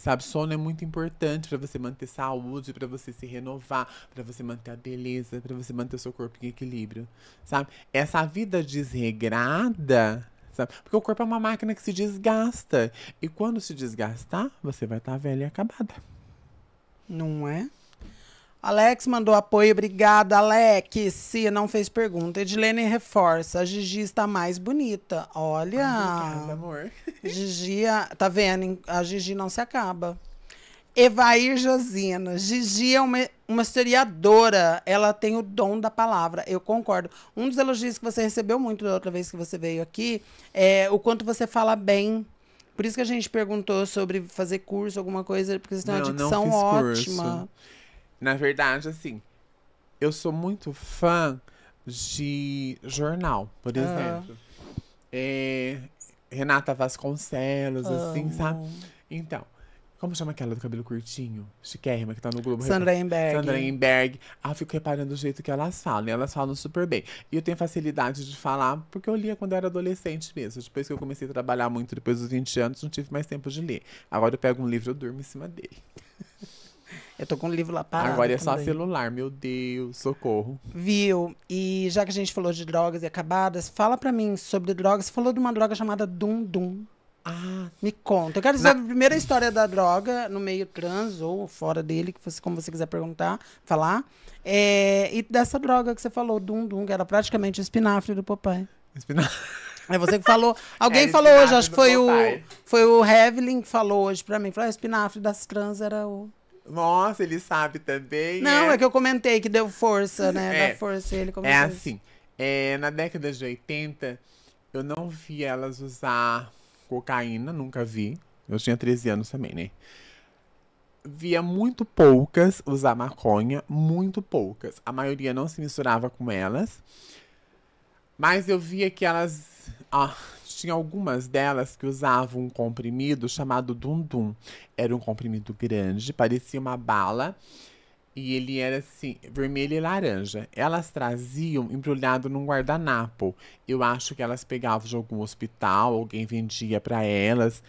Sabe, sono é muito importante para você manter saúde, para você se renovar, para você manter a beleza, para você manter o seu corpo em equilíbrio, sabe? Essa vida desregrada, sabe? Porque o corpo é uma máquina que se desgasta. E quando se desgastar, você vai estar tá velha e acabada. Não é? Alex mandou apoio, obrigada, Alex. Se não fez pergunta, Edilene reforça. A Gigi está mais bonita. Olha. Obrigada, amor. (laughs) Gigi, tá vendo? A Gigi não se acaba. Evair Josina. Gigi é uma, uma historiadora. Ela tem o dom da palavra. Eu concordo. Um dos elogios que você recebeu muito da outra vez que você veio aqui é o quanto você fala bem. Por isso que a gente perguntou sobre fazer curso, alguma coisa, porque você tem uma dicção ótima. Curso. Na verdade, assim, eu sou muito fã de jornal, por ah. exemplo. É, Renata Vasconcelos, ah. assim, sabe? Então, como chama aquela do cabelo curtinho? Chiquérrima, que tá no Globo. Sandra Enberg. Sandra Enberg. Ah, fico reparando o jeito que elas falam. E elas falam super bem. E eu tenho facilidade de falar, porque eu lia quando eu era adolescente mesmo. Depois que eu comecei a trabalhar muito, depois dos 20 anos, não tive mais tempo de ler. Agora eu pego um livro e durmo em cima dele. (laughs) Eu tô com o livro lá parado. Agora é só celular, meu Deus, socorro. Viu? E já que a gente falou de drogas e acabadas, fala pra mim sobre drogas. Você falou de uma droga chamada Dum Dum. Ah, me conta. Eu quero saber na... a primeira história da droga no meio trans ou fora dele, que fosse como você quiser perguntar, falar. É, e dessa droga que você falou, Dum Dum, que era praticamente o espinafre do papai. Espinafre. É você que falou. (laughs) Alguém era falou hoje, acho que foi o, foi o Hevelin que falou hoje pra mim. Falou, ah, espinafre das trans era o nossa, ele sabe também. Não, é, é que eu comentei que deu força, né? É, força ele comentou. É assim. É, na década de 80, eu não vi elas usar cocaína, nunca vi. Eu tinha 13 anos também, né? Via muito poucas usar maconha, muito poucas. A maioria não se misturava com elas. Mas eu via que elas. Ah, tinha algumas delas que usavam um comprimido chamado Dundum. Era um comprimido grande, parecia uma bala. E ele era assim, vermelho e laranja. Elas traziam embrulhado num guardanapo. Eu acho que elas pegavam de algum hospital, alguém vendia para elas.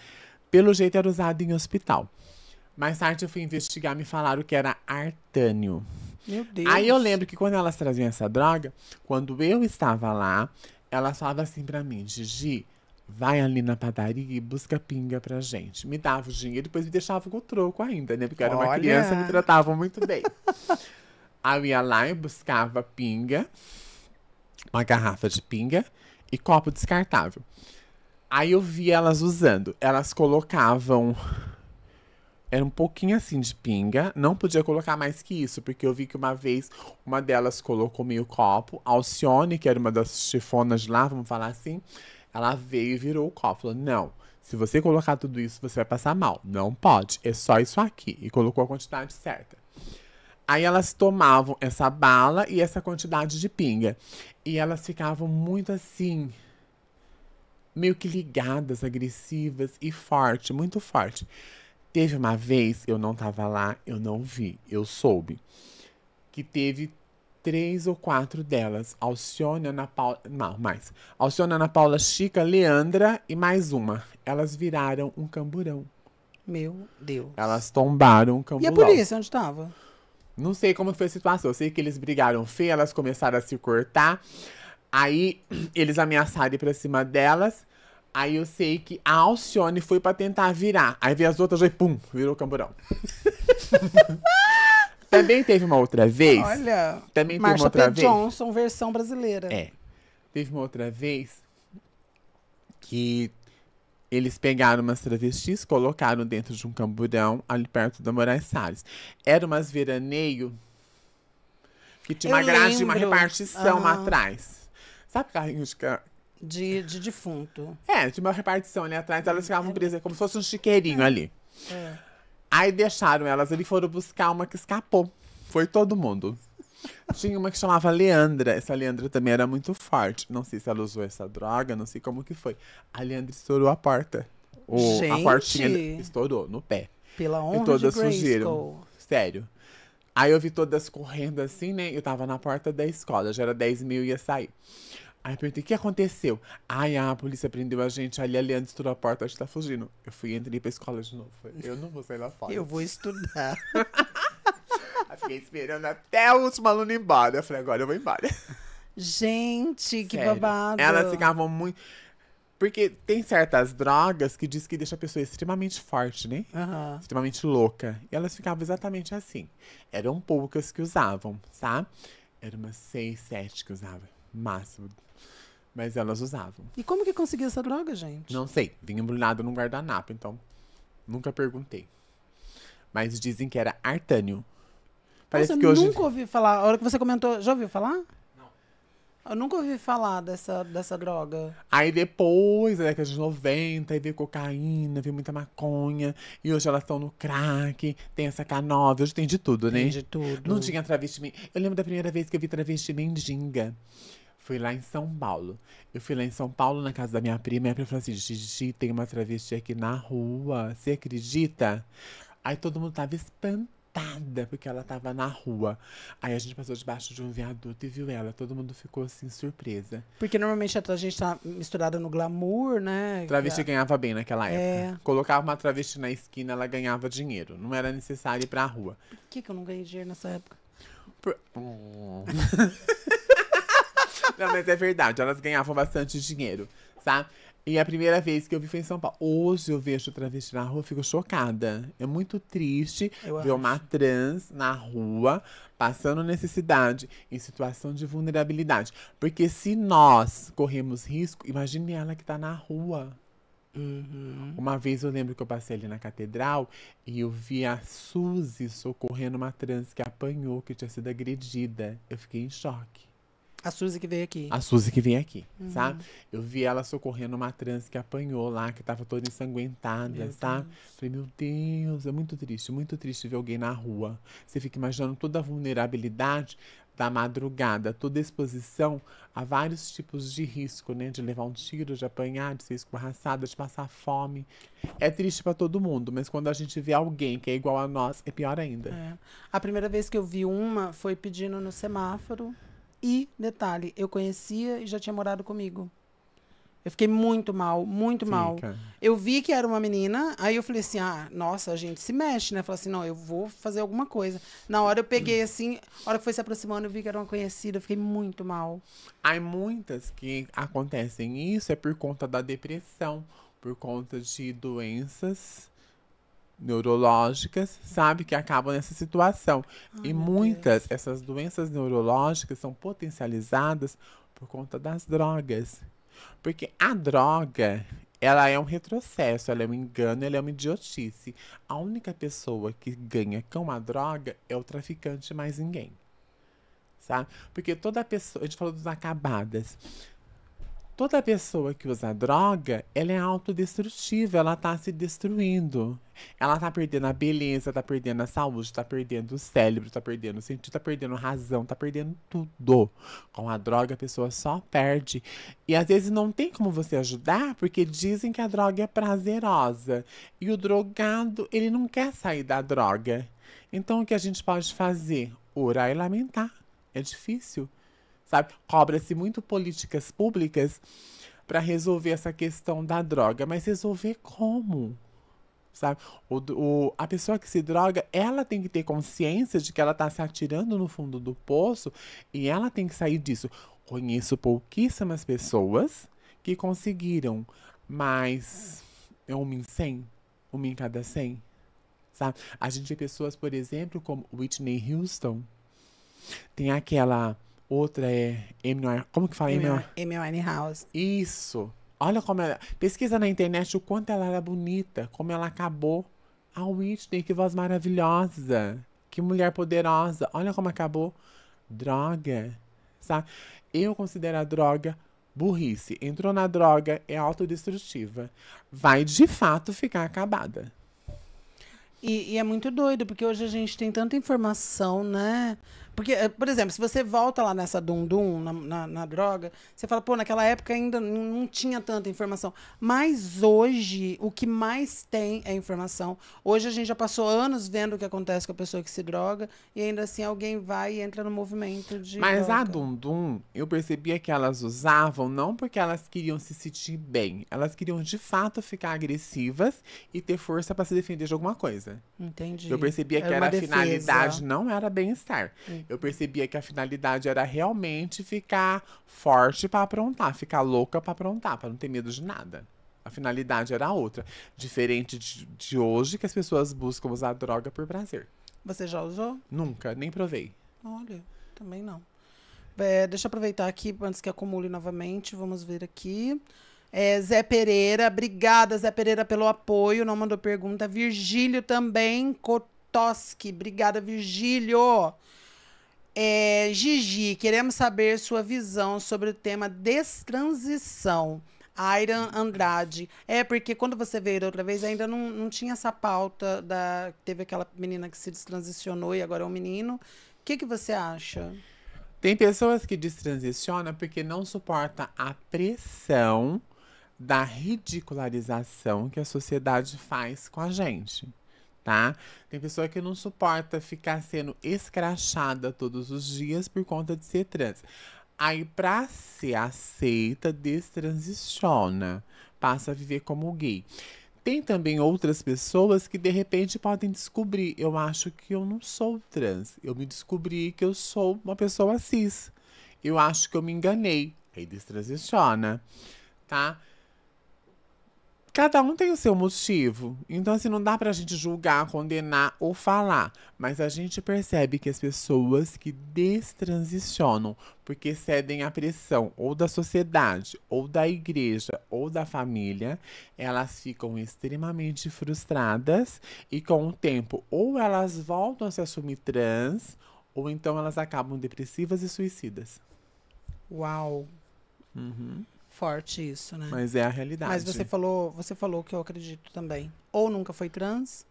Pelo jeito era usado em hospital. Mais tarde eu fui investigar, me falaram que era artânio. Meu Deus. Aí eu lembro que quando elas traziam essa droga, quando eu estava lá, elas falavam assim para mim, Gigi, vai ali na padaria e busca pinga pra gente. Me dava o dinheiro e depois me deixava com o troco ainda, né? Porque eu era uma criança, me tratavam muito bem. (laughs) Aí eu ia lá e buscava pinga, uma garrafa de pinga e copo descartável. Aí eu via elas usando. Elas colocavam. Era um pouquinho assim de pinga. Não podia colocar mais que isso, porque eu vi que uma vez uma delas colocou meio copo. Alcione, que era uma das chifonas de lá, vamos falar assim ela veio e virou o copo. Falou, não, se você colocar tudo isso, você vai passar mal. Não pode, é só isso aqui. E colocou a quantidade certa. Aí elas tomavam essa bala e essa quantidade de pinga. E elas ficavam muito assim, meio que ligadas, agressivas e forte, muito forte. Teve uma vez, eu não tava lá, eu não vi, eu soube, que teve três ou quatro delas. Alcione, Ana Paula. Não, mais. Alcione, Ana Paula, Chica, Leandra e mais uma. Elas viraram um camburão. Meu Deus. Elas tombaram um camburão. E a polícia, onde estava? Não sei como foi a situação. Eu sei que eles brigaram feio, elas começaram a se cortar. Aí (clears throat) eles ameaçaram ir pra cima delas. Aí eu sei que a Alcione foi para tentar virar. Aí veio as outras e pum, virou camburão. (laughs) Também teve uma outra vez. Olha. Também teve uma outra P. vez. Johnson, versão brasileira. É. Teve uma outra vez que eles pegaram umas travestis, colocaram dentro de um camburão ali perto da Moraes Salles. Era umas veraneio que tinha uma grade uma repartição uhum. atrás. Sabe carrinho de, de, de defunto? É, tinha uma repartição ali atrás, elas ficavam presas, como se fosse um chiqueirinho é. ali. É. Aí deixaram elas, eles foram buscar uma que escapou. Foi todo mundo. Tinha uma que chamava Leandra. Essa Leandra também era muito forte. Não sei se ela usou essa droga, não sei como que foi. A Leandra estourou a porta. O, Gente. A portinha estourou no pé. Pela onda. E todas fugiram. Sério. Aí eu vi todas correndo assim, né? Eu tava na porta da escola, já era 10 mil e ia sair. Aí eu perguntei, o que aconteceu? Ai, ah, a polícia prendeu a gente, ali a Leandro estourou a porta, a gente tá fugindo. Eu fui e entrei pra escola de novo. Eu não vou sair lá fora. Eu vou estudar. (laughs) Aí fiquei esperando até o último aluno ir embora. Eu falei, agora eu vou embora. Gente, que Sério. babado. Elas ficavam muito... Porque tem certas drogas que diz que deixa a pessoa extremamente forte, né? Uhum. Extremamente louca. E elas ficavam exatamente assim. Eram poucas que usavam, sabe? Tá? Eram umas seis, sete que usavam máximo. Mas elas usavam. E como que conseguia essa droga, gente? Não sei. Vinha embrulhado num guardanapo, então nunca perguntei. Mas dizem que era artânio. Parece Nossa, que eu hoje... nunca ouvi falar. A hora que você comentou, já ouviu falar? Não. Eu nunca ouvi falar dessa, dessa droga. Aí depois, na década de 90, aí veio cocaína, veio muita maconha. E hoje elas estão no crack, tem essa K9, hoje tem de tudo, né? Tem de tudo. Não tinha travesti... Eu lembro da primeira vez que eu vi travesti mendiga. Fui lá em São Paulo. Eu fui lá em São Paulo, na casa da minha prima, e a prima falou assim: Gigi, tem uma travesti aqui na rua. Você acredita? Aí todo mundo tava espantada, porque ela tava na rua. Aí a gente passou debaixo de um viaduto e viu ela. Todo mundo ficou assim, surpresa. Porque normalmente a gente tá misturada no glamour, né? Travesti ganhava bem naquela é. época. É. Colocava uma travesti na esquina, ela ganhava dinheiro. Não era necessário ir pra rua. Por que, que eu não ganhei dinheiro nessa época? Por... Hum. (laughs) Não, mas é verdade, elas ganhavam bastante dinheiro, sabe? Tá? E a primeira vez que eu vi foi em São Paulo. Hoje eu vejo travesti na rua, fico chocada. É muito triste eu ver acho. uma trans na rua, passando necessidade, em situação de vulnerabilidade. Porque se nós corremos risco, imagine ela que tá na rua. Uhum. Uma vez eu lembro que eu passei ali na catedral e eu vi a Suzy socorrendo uma trans que apanhou, que tinha sido agredida. Eu fiquei em choque. A Suzy que veio aqui. A Suzy que veio aqui, uhum. sabe? Tá? Eu vi ela socorrendo uma trans que apanhou lá, que tava toda ensanguentada, meu sabe? Tá? Deus. Falei, meu Deus, é muito triste, muito triste ver alguém na rua. Você fica imaginando toda a vulnerabilidade da madrugada, toda exposição a vários tipos de risco, né? De levar um tiro, de apanhar, de ser escorraçada, de passar fome. É triste para todo mundo, mas quando a gente vê alguém que é igual a nós, é pior ainda. É. A primeira vez que eu vi uma foi pedindo no semáforo e, detalhe, eu conhecia e já tinha morado comigo. Eu fiquei muito mal, muito mal. Eu vi que era uma menina, aí eu falei assim: ah, nossa, a gente se mexe, né? Falei assim: não, eu vou fazer alguma coisa. Na hora eu peguei assim, a hora que foi se aproximando, eu vi que era uma conhecida, eu fiquei muito mal. Há muitas que acontecem isso é por conta da depressão, por conta de doenças neurológicas, sabe, que acabam nessa situação. e muitas, Deus. essas doenças neurológicas são potencializadas por conta das drogas. Porque a droga, ela é um retrocesso, ela é um engano, ela é uma idiotice. A única pessoa que ganha com a droga é o traficante, mais ninguém. Sabe? Porque toda pessoa. A gente falou dos acabadas. Toda pessoa que usa droga, ela é autodestrutiva, ela tá se destruindo. Ela tá perdendo a beleza, tá perdendo a saúde, tá perdendo o cérebro, tá perdendo o sentido, tá perdendo a razão, tá perdendo tudo. Com a droga, a pessoa só perde. E às vezes não tem como você ajudar, porque dizem que a droga é prazerosa. E o drogado, ele não quer sair da droga. Então o que a gente pode fazer? Orar e lamentar. É difícil sabe? Cobra-se muito políticas públicas para resolver essa questão da droga, mas resolver como? Sabe? O, o, a pessoa que se droga, ela tem que ter consciência de que ela está se atirando no fundo do poço e ela tem que sair disso. Conheço pouquíssimas pessoas que conseguiram, mas é uma em cem uma em cada cem Sabe? A gente vê pessoas, por exemplo, como Whitney Houston. Tem aquela Outra é M.O.R. Como que fala M.O.R.? M.O.R. House. Isso. Olha como ela... Pesquisa na internet o quanto ela era bonita. Como ela acabou. A Whitney, que voz maravilhosa. Que mulher poderosa. Olha como acabou. Droga. Sabe? Eu considero a droga burrice. Entrou na droga, é autodestrutiva. Vai, de fato, ficar acabada. E, e, é muito doido, porque hoje a gente tem tanta informação, né? Porque, eh, por exemplo, se você volta lá nessa dum-dum, na, na, na, droga, você fala, pô, naquela época ainda não tinha tanta informação. Mas hoje, o que mais tem é informação. Hoje a gente já passou anos vendo o que acontece com a pessoa que se droga e ainda assim alguém vai e entra no movimento de. Mas droga. a dum-dum, eu percebia que elas usavam não porque elas queriam se sentir bem, elas queriam de fato ficar agressivas e ter força para se defender de alguma coisa. Entendi. Eu percebia era que era a finalidade, não era bem-estar eu percebia que a finalidade era realmente ficar forte para aprontar, ficar louca para aprontar, para não ter medo de nada. A finalidade era outra, diferente de, de hoje que as pessoas buscam usar droga por prazer. Você já usou? Nunca, nem provei. Olha, também não. É, deixa eu aproveitar aqui antes que acumule novamente. Vamos ver aqui. É, Zé Pereira, obrigada, Zé Pereira, pelo apoio. Não mandou pergunta. Virgílio também, Kotoski, obrigada, Virgílio. É, Gigi, queremos saber sua visão sobre o tema destransição. Airan Andrade. É, porque quando você veio outra vez, ainda não, não tinha essa pauta da. Teve aquela menina que se destransicionou e agora é um menino. O que, que você acha? Tem pessoas que destransicionam porque não suporta a pressão da ridicularização que a sociedade faz com a gente tá? Tem pessoa que não suporta ficar sendo escrachada todos os dias por conta de ser trans. Aí, pra ser aceita, destransiciona, passa a viver como gay. Tem também outras pessoas que de repente podem descobrir: eu acho que eu não sou trans, eu me descobri que eu sou uma pessoa cis, eu acho que eu me enganei. Aí destransiciona, tá? Cada um tem o seu motivo. Então, assim, não dá pra gente julgar, condenar ou falar. Mas a gente percebe que as pessoas que destransicionam porque cedem à pressão ou da sociedade, ou da igreja, ou da família, elas ficam extremamente frustradas e com o tempo, ou elas voltam a se assumir trans, ou então elas acabam depressivas e suicidas. Uau! Uhum forte isso, né? Mas é a realidade. Mas você falou, você falou que eu acredito também. Ou nunca foi trans,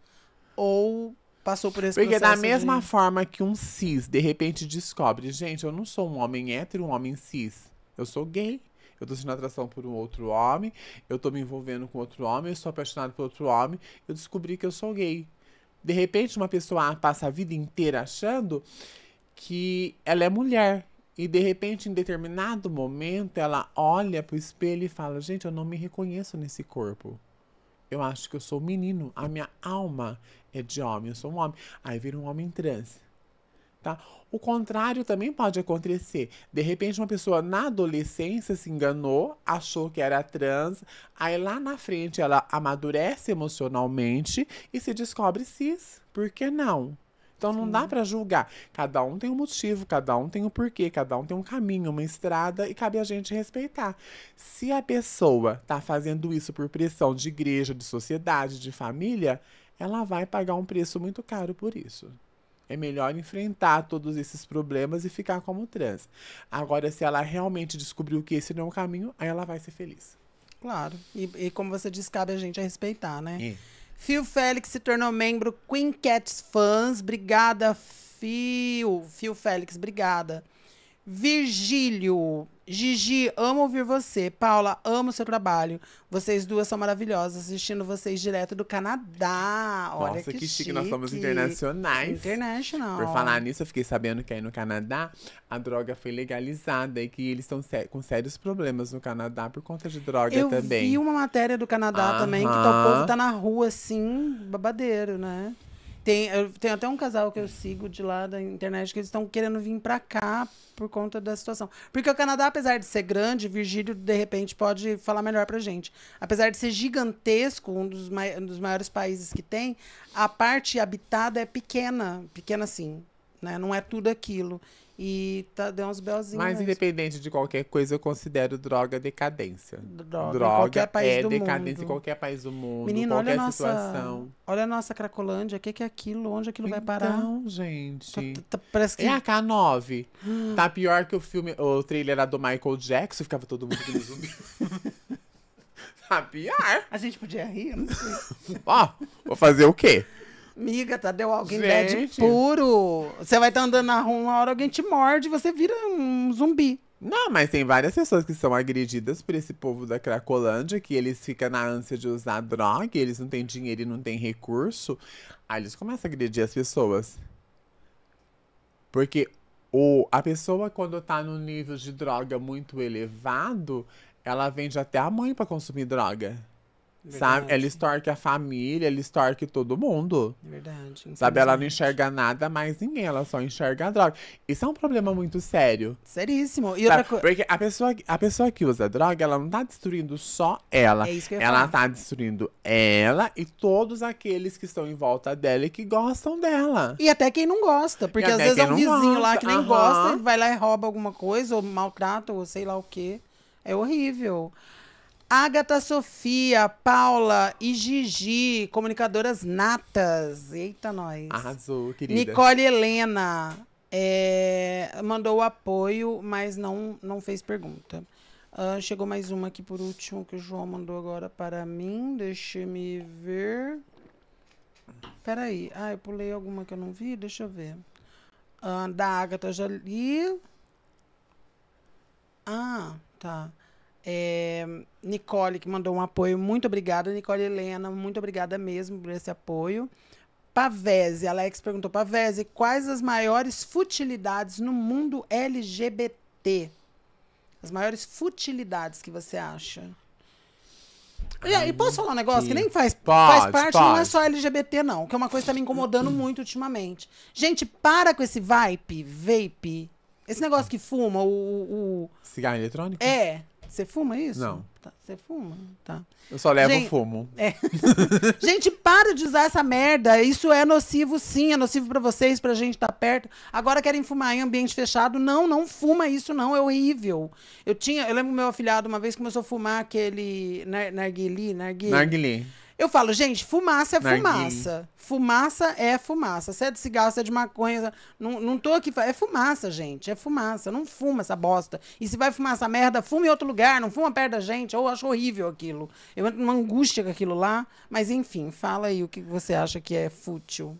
ou passou por esse Porque da mesma de... forma que um cis de repente descobre, gente, eu não sou um homem hétero, um homem cis. Eu sou gay. Eu tô sentindo atração por um outro homem, eu tô me envolvendo com outro homem, eu sou apaixonado por outro homem, eu descobri que eu sou gay. De repente, uma pessoa passa a vida inteira achando que ela é mulher. E de repente, em determinado momento, ela olha pro espelho e fala: Gente, eu não me reconheço nesse corpo. Eu acho que eu sou menino. A minha alma é de homem. Eu sou um homem. Aí vira um homem trans. Tá? O contrário também pode acontecer. De repente, uma pessoa na adolescência se enganou, achou que era trans, aí lá na frente ela amadurece emocionalmente e se descobre cis. Por que não? Então não Sim. dá para julgar. Cada um tem um motivo, cada um tem um porquê, cada um tem um caminho, uma estrada e cabe a gente respeitar. Se a pessoa tá fazendo isso por pressão de igreja, de sociedade, de família, ela vai pagar um preço muito caro por isso. É melhor enfrentar todos esses problemas e ficar como trans. Agora, se ela realmente descobriu que esse não é o caminho, aí ela vai ser feliz. Claro. E, e como você disse, cabe a gente a respeitar, né? É. Phil Félix se tornou membro Queen Cats Fans. Obrigada, Phil. Phil Félix, obrigada. Virgílio. Gigi, amo ouvir você. Paula, amo seu trabalho. Vocês duas são maravilhosas, assistindo vocês direto do Canadá. Olha Nossa, que, que chique. chique. nós somos internacionais. International. Por falar nisso, eu fiquei sabendo que aí no Canadá a droga foi legalizada e que eles estão com sérios problemas no Canadá por conta de droga eu também. Eu vi uma matéria do Canadá também, que tá o povo tá na rua assim, babadeiro, né? Tem, eu, tem até um casal que eu sigo de lá da internet que eles estão querendo vir para cá por conta da situação. Porque o Canadá, apesar de ser grande, Virgílio, de repente, pode falar melhor pra gente. Apesar de ser gigantesco, um dos, mai um dos maiores países que tem, a parte habitada é pequena. Pequena, assim. Né? Não é tudo aquilo. E tá, deu umas belzinhos. Mas independente de qualquer coisa, eu considero droga decadência. Droga, droga é decadência mundo. em qualquer país do mundo, Menino, qualquer olha situação. Nossa, olha a nossa Cracolândia, o que, que é aquilo? Onde aquilo então, vai parar? Não, gente. Tá, tá, tá, parece que... É a K9. (gasps) tá pior que o filme, o trailer era do Michael Jackson, ficava todo mundo que zumbi. (laughs) tá pior. A gente podia rir, não sei. Ó, vou fazer o quê? Miga, tá? Deu alguém Gente. puro. Você vai estar tá andando na rua, uma hora alguém te morde, você vira um zumbi. Não, mas tem várias pessoas que são agredidas por esse povo da Cracolândia, que eles ficam na ânsia de usar droga, eles não têm dinheiro e não têm recurso. Aí eles começam a agredir as pessoas. Porque o, a pessoa, quando tá num nível de droga muito elevado, ela vende até a mãe para consumir droga. Verdade. Sabe? Ela estorque a família, ela estorque todo mundo. Verdade. Sabe? Ela não enxerga nada mais ninguém, ela só enxerga a droga. Isso é um problema muito sério. Seríssimo. E outra Porque a pessoa, a pessoa que usa droga, ela não tá destruindo só ela. É isso que eu ia ela falar. tá destruindo ela e todos aqueles que estão em volta dela e que gostam dela. E até quem não gosta. Porque às vezes é um vizinho gosta. lá que nem uhum. gosta, vai lá e rouba alguma coisa, ou maltrata, ou sei lá o quê. É horrível. Agatha Sofia, Paula e Gigi, comunicadoras natas. Eita, nós. Arrasou, querida. Nicole Helena é, mandou apoio, mas não, não fez pergunta. Uh, chegou mais uma aqui por último que o João mandou agora para mim. Deixa eu me ver. Peraí. Ah, eu pulei alguma que eu não vi? Deixa eu ver. Uh, da Agatha Jali. Ah, tá. É, Nicole, que mandou um apoio, muito obrigada. Nicole Helena, muito obrigada mesmo por esse apoio. Pavese, Alex perguntou, Pavese, quais as maiores futilidades no mundo LGBT? As maiores futilidades que você acha? E, e posso falar um negócio que nem faz, faz parte, não é só LGBT, não. Que é uma coisa que tá me incomodando hum. muito ultimamente. Gente, para com esse vipe, vape. Esse negócio que fuma, o. o... Cigarro eletrônico? É. Você fuma isso? Não. Tá, você fuma? Tá. Eu só levo gente, fumo. É. (laughs) gente, para de usar essa merda. Isso é nocivo, sim. É nocivo para vocês, pra gente estar tá perto. Agora querem fumar em ambiente fechado. Não, não fuma isso, não. É horrível. Eu tinha. Eu lembro meu afilhado uma vez começou a fumar aquele. Nar narguili, narguili. Narguili. Eu falo, gente, fumaça é fumaça. Fumaça é fumaça. Se é de cigarro, se é de maconha. É- não, não tô aqui. É fumaça, gente. É fumaça. Não fuma essa bosta. E se vai fumar essa merda, fuma em outro lugar. Não fuma perto da gente. Eu acho horrível aquilo. Eu entro numa angústia com aquilo lá. Mas enfim, fala aí o que você acha que é fútil.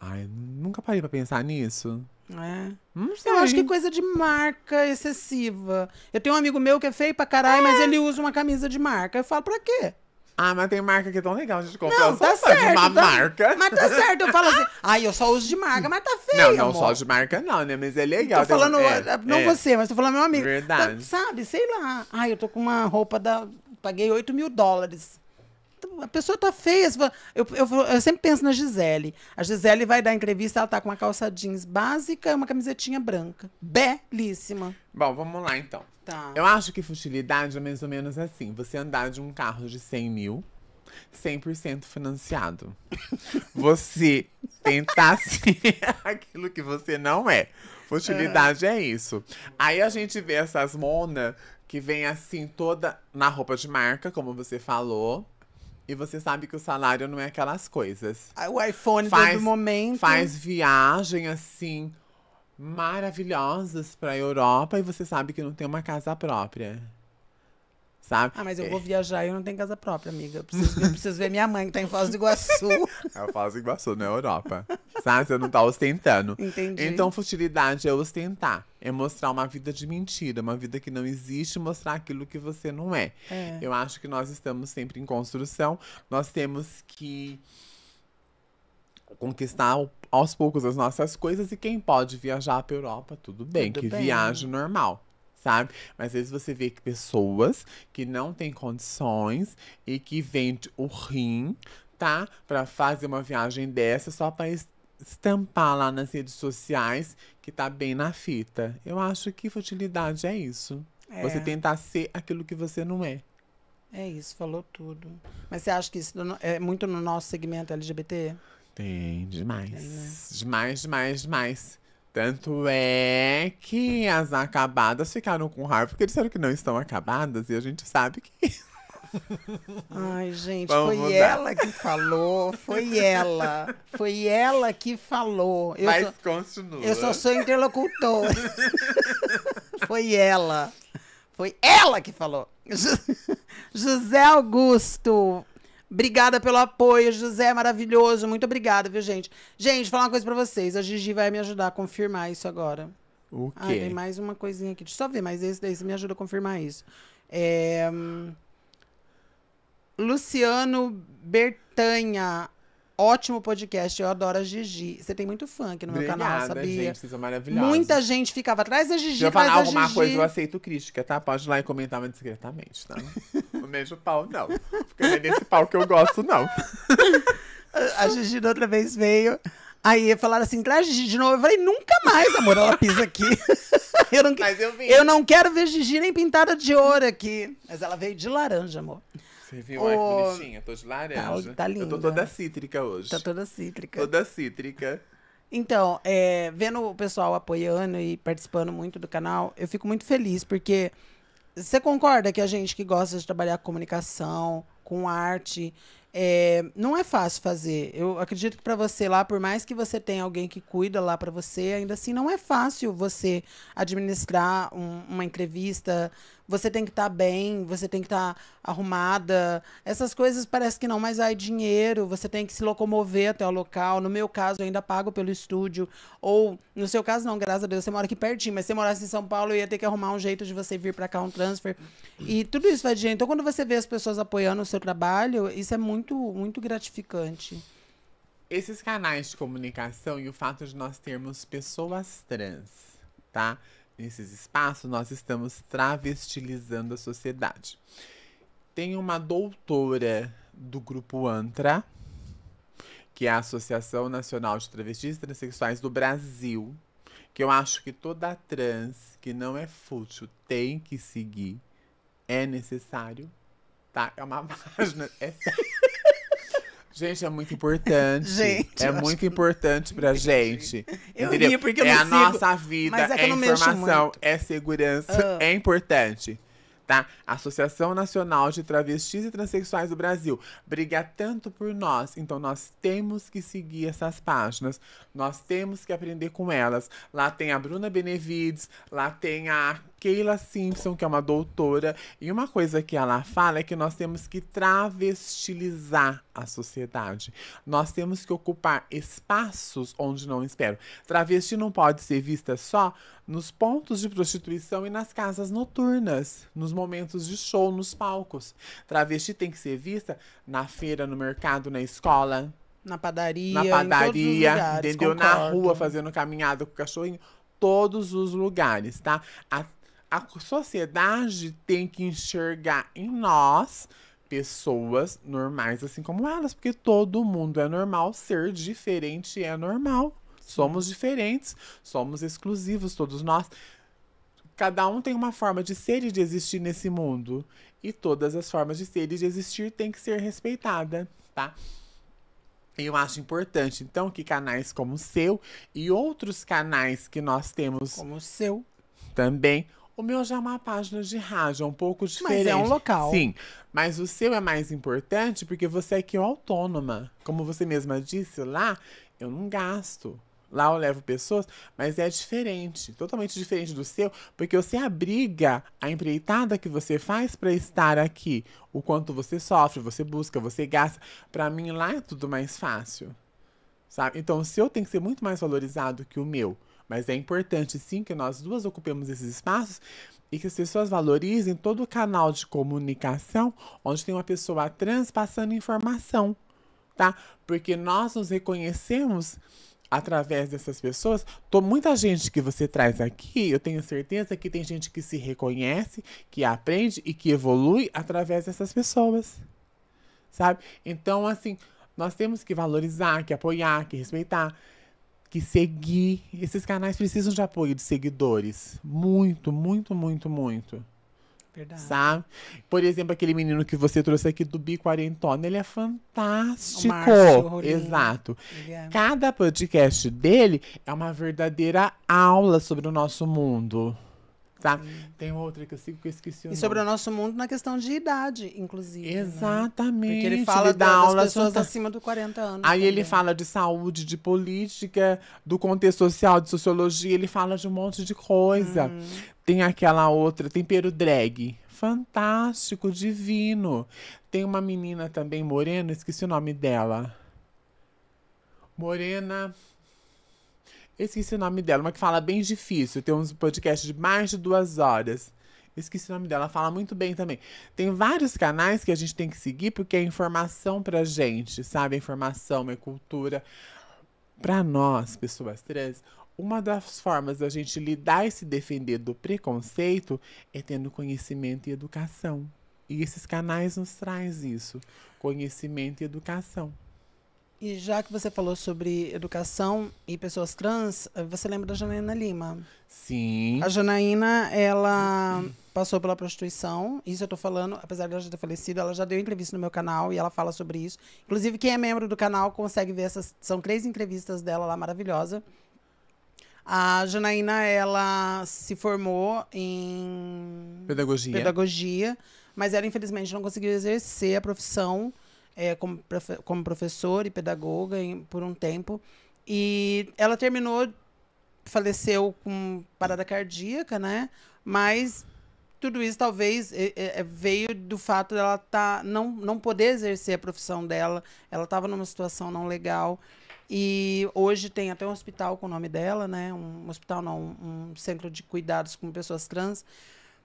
Ai, nunca parei pra pensar nisso. É. Não sei. Eu acho que é coisa de marca excessiva. Eu tenho um amigo meu que é feio pra caralho, é. mas ele usa uma camisa de marca. Eu falo, pra quê? Ah, mas tem marca que é tão legal, a gente compra. Não, tá certo. De uma tá... marca. Mas tá certo, eu falo assim, (laughs) ai, ah, eu só uso de marca, mas tá feio, Não, não amor. só de marca não, né, mas é legal. Tô falando, um... é, eh, não é. você, mas tô falando meu amigo. Verdade. Tá, sabe, sei lá. Ai, eu tô com uma roupa da... Paguei 8 mil dólares. Então, a pessoa tá feia. Eu, eu, eu sempre penso na Gisele. A Gisele vai dar entrevista, ela tá com uma calça jeans básica e uma camisetinha branca. Belíssima. Bom, vamos lá então. Tá. Eu acho que futilidade é mais ou menos assim: você andar de um carro de 100 mil, 100% financiado. (laughs) você tentar ser (laughs) aquilo que você não é. Futilidade é. é isso. Aí a gente vê essas mona que vem assim toda na roupa de marca, como você falou. E você sabe que o salário não é aquelas coisas. Ah, o iPhone faz, momento. Faz viagem assim, maravilhosas pra Europa e você sabe que não tem uma casa própria. Sabe? Ah, mas eu é. vou viajar e eu não tenho casa própria, amiga. Eu preciso, eu preciso ver minha mãe que tá em Foz do Iguaçu. (laughs) É Foz do Iguaçu, não é Europa. Sabe? Você não tá ostentando. Entendi. Então, futilidade é ostentar. É mostrar uma vida de mentira, uma vida que não existe, mostrar aquilo que você não é. é. Eu acho que nós estamos sempre em construção. Nós temos que conquistar aos poucos as nossas coisas e quem pode viajar pra Europa, tudo bem, tudo que bem. viaje normal. Sabe? Mas às vezes você vê que pessoas que não têm condições e que vende o rim, tá? Pra fazer uma viagem dessa só pra estampar lá nas redes sociais que tá bem na fita. Eu acho que futilidade é isso. É. Você tentar ser aquilo que você não é. É isso, falou tudo. Mas você acha que isso é muito no nosso segmento LGBT? Tem, demais. Né? Demais, demais, demais. Tanto é que as acabadas ficaram com raiva, porque disseram que não estão acabadas, e a gente sabe que. (laughs) Ai, gente, Vamos foi mudar. ela que falou, foi ela. Foi ela que falou. Eu Mas só, continua. Eu só sou interlocutor. (laughs) foi ela. Foi ela que falou. (laughs) José Augusto, Obrigada pelo apoio, José, maravilhoso. Muito obrigada, viu, gente? Gente, falar uma coisa pra vocês. A Gigi vai me ajudar a confirmar isso agora. O quê? Ah, tem mais uma coisinha aqui. Deixa eu só ver, mas esse daí você me ajuda a confirmar isso. É... Hum, Luciano Bertanha. Ótimo podcast, eu adoro a Gigi. Você tem muito fã aqui no meu canal, sabia? gente, vocês são maravilhosos. Muita gente ficava atrás da Gigi, Se eu falar alguma coisa, eu aceito crítica, tá? Pode ir lá e comentar, mas discretamente, tá? (laughs) mesmo pau, não. Porque não é nesse pau que eu gosto, não. (laughs) a Gigi da outra vez veio. Aí falaram assim, traz Gigi de novo. Eu falei, nunca mais, amor, ela pisa aqui. (laughs) eu, não que... Mas eu, vi. eu não quero ver Gigi nem pintada de ouro aqui. Mas ela veio de laranja, amor. Você viu? O... Ai, que bonitinha. Tô de laranja. Tá, tá linda. Eu tô toda cítrica hoje. Tá toda cítrica. Toda cítrica. Então, é, vendo o pessoal apoiando e participando muito do canal, eu fico muito feliz, porque você concorda que a gente que gosta de trabalhar com comunicação, com arte, é, não é fácil fazer. Eu acredito que para você lá, por mais que você tenha alguém que cuida lá para você, ainda assim não é fácil você administrar um, uma entrevista, você tem que estar tá bem, você tem que estar tá arrumada. Essas coisas parece que não, mas aí dinheiro, você tem que se locomover até o local. No meu caso, eu ainda pago pelo estúdio. Ou, no seu caso, não, graças a Deus, você mora aqui pertinho, mas se você morasse em São Paulo, ia ter que arrumar um jeito de você vir para cá, um transfer. E tudo isso vai dinheiro. Então, quando você vê as pessoas apoiando o seu trabalho, isso é muito, muito gratificante. Esses canais de comunicação e o fato de nós termos pessoas trans, tá? nesses espaços, nós estamos travestilizando a sociedade. Tem uma doutora do grupo ANTRA, que é a Associação Nacional de Travestis e Transsexuais do Brasil, que eu acho que toda trans que não é fútil tem que seguir. É necessário, tá? É uma página, (laughs) é sério. Gente, é muito importante. gente, é muito importante pra gente. Eu entendeu? ri porque eu é não É a sigo, nossa vida, é, é informação, é segurança, ah. é importante. Tá? Associação Nacional de Travestis e Transsexuais do Brasil briga tanto por nós, então nós temos que seguir essas páginas, nós temos que aprender com elas. Lá tem a Bruna Benevides, lá tem a Keila Simpson, que é uma doutora, e uma coisa que ela fala é que nós temos que travestilizar a sociedade. Nós temos que ocupar espaços onde não esperam. Travesti não pode ser vista só nos pontos de prostituição e nas casas noturnas, nos momentos de show, nos palcos. Travesti tem que ser vista na feira, no mercado, na escola, na padaria, na padaria, lugares, entendeu? Concordo. Na rua fazendo caminhada com o cachorrinho, todos os lugares, tá? Até a sociedade tem que enxergar em nós pessoas normais assim como elas, porque todo mundo é normal, ser diferente é normal. Somos diferentes, somos exclusivos todos nós. Cada um tem uma forma de ser e de existir nesse mundo, e todas as formas de ser e de existir têm que ser respeitada, tá? Eu acho importante, então, que canais como o seu e outros canais que nós temos como o seu também o meu já é uma página de rádio, é um pouco diferente. Mas é um local. Sim. Mas o seu é mais importante porque você é que é autônoma. Como você mesma disse lá, eu não gasto. Lá eu levo pessoas, mas é diferente, totalmente diferente do seu, porque você abriga a empreitada que você faz para estar aqui. O quanto você sofre, você busca, você gasta. Para mim lá é tudo mais fácil. Sabe? Então o seu tem que ser muito mais valorizado que o meu. Mas é importante sim que nós duas ocupemos esses espaços e que as pessoas valorizem todo o canal de comunicação onde tem uma pessoa trans passando informação, tá? Porque nós nos reconhecemos através dessas pessoas, tô, muita gente que você traz aqui, eu tenho certeza que tem gente que se reconhece, que aprende e que evolui através dessas pessoas, sabe? Então, assim, nós temos que valorizar, que apoiar, que respeitar que seguir. Esses canais precisam de apoio de seguidores. Muito, muito, muito, muito. Verdade. Sabe? Por exemplo, aquele menino que você trouxe aqui do Bi Quarentona, ele é fantástico. Exato. É. Cada podcast dele é uma verdadeira aula sobre o nosso mundo tá? Tem outra que eu sigo que eu esqueci o E nome. sobre o nosso mundo na questão de idade, inclusive. Né? Exatamente. Né? Porque ele fala ele das aula pessoas acima dos 40 anos. Aí também. ele fala de saúde, de política, do contexto social, de sociologia, ele fala de um monte de coisa. Uhum. Tem aquela outra, tempero drag. Fantástico, divino. Tem uma menina também morena, esqueci o nome dela. Morena. Esqueci o nome dela, uma que fala bem difícil. Tem uns podcasts de mais de duas horas. Esqueci o nome dela, fala muito bem também. Tem vários canais que a gente tem que seguir porque é informação pra gente, sabe? informação, é cultura. Pra nós, pessoas trans, uma das formas da gente lidar e se defender do preconceito é tendo conhecimento e educação. E esses canais nos traz isso, conhecimento e educação. E já que você falou sobre educação e pessoas trans, eh, você lembra da Janaína Lima? Sim. A Janaína, ela passou pela prostituição. Isso eu tô falando, apesar de ela já ter falecido, ela já deu entrevista no meu canal e ela fala sobre isso. Inclusive, quem é membro do canal consegue ver essas. São três entrevistas dela lá maravilhosa. A Janaína, ela se formou em pedagogia. pedagogia, mas ela infelizmente não conseguiu exercer a profissão é, como, prof, como professora e pedagoga em, por um tempo. E ela terminou, faleceu com parada cardíaca, né? Mas tudo isso talvez é, é, é, veio do fato dela tá, não, não poder exercer a profissão dela. Ela estava numa situação não legal. E hoje tem até um hospital com o nome dela, né? Um hospital não, um centro de cuidados com pessoas trans.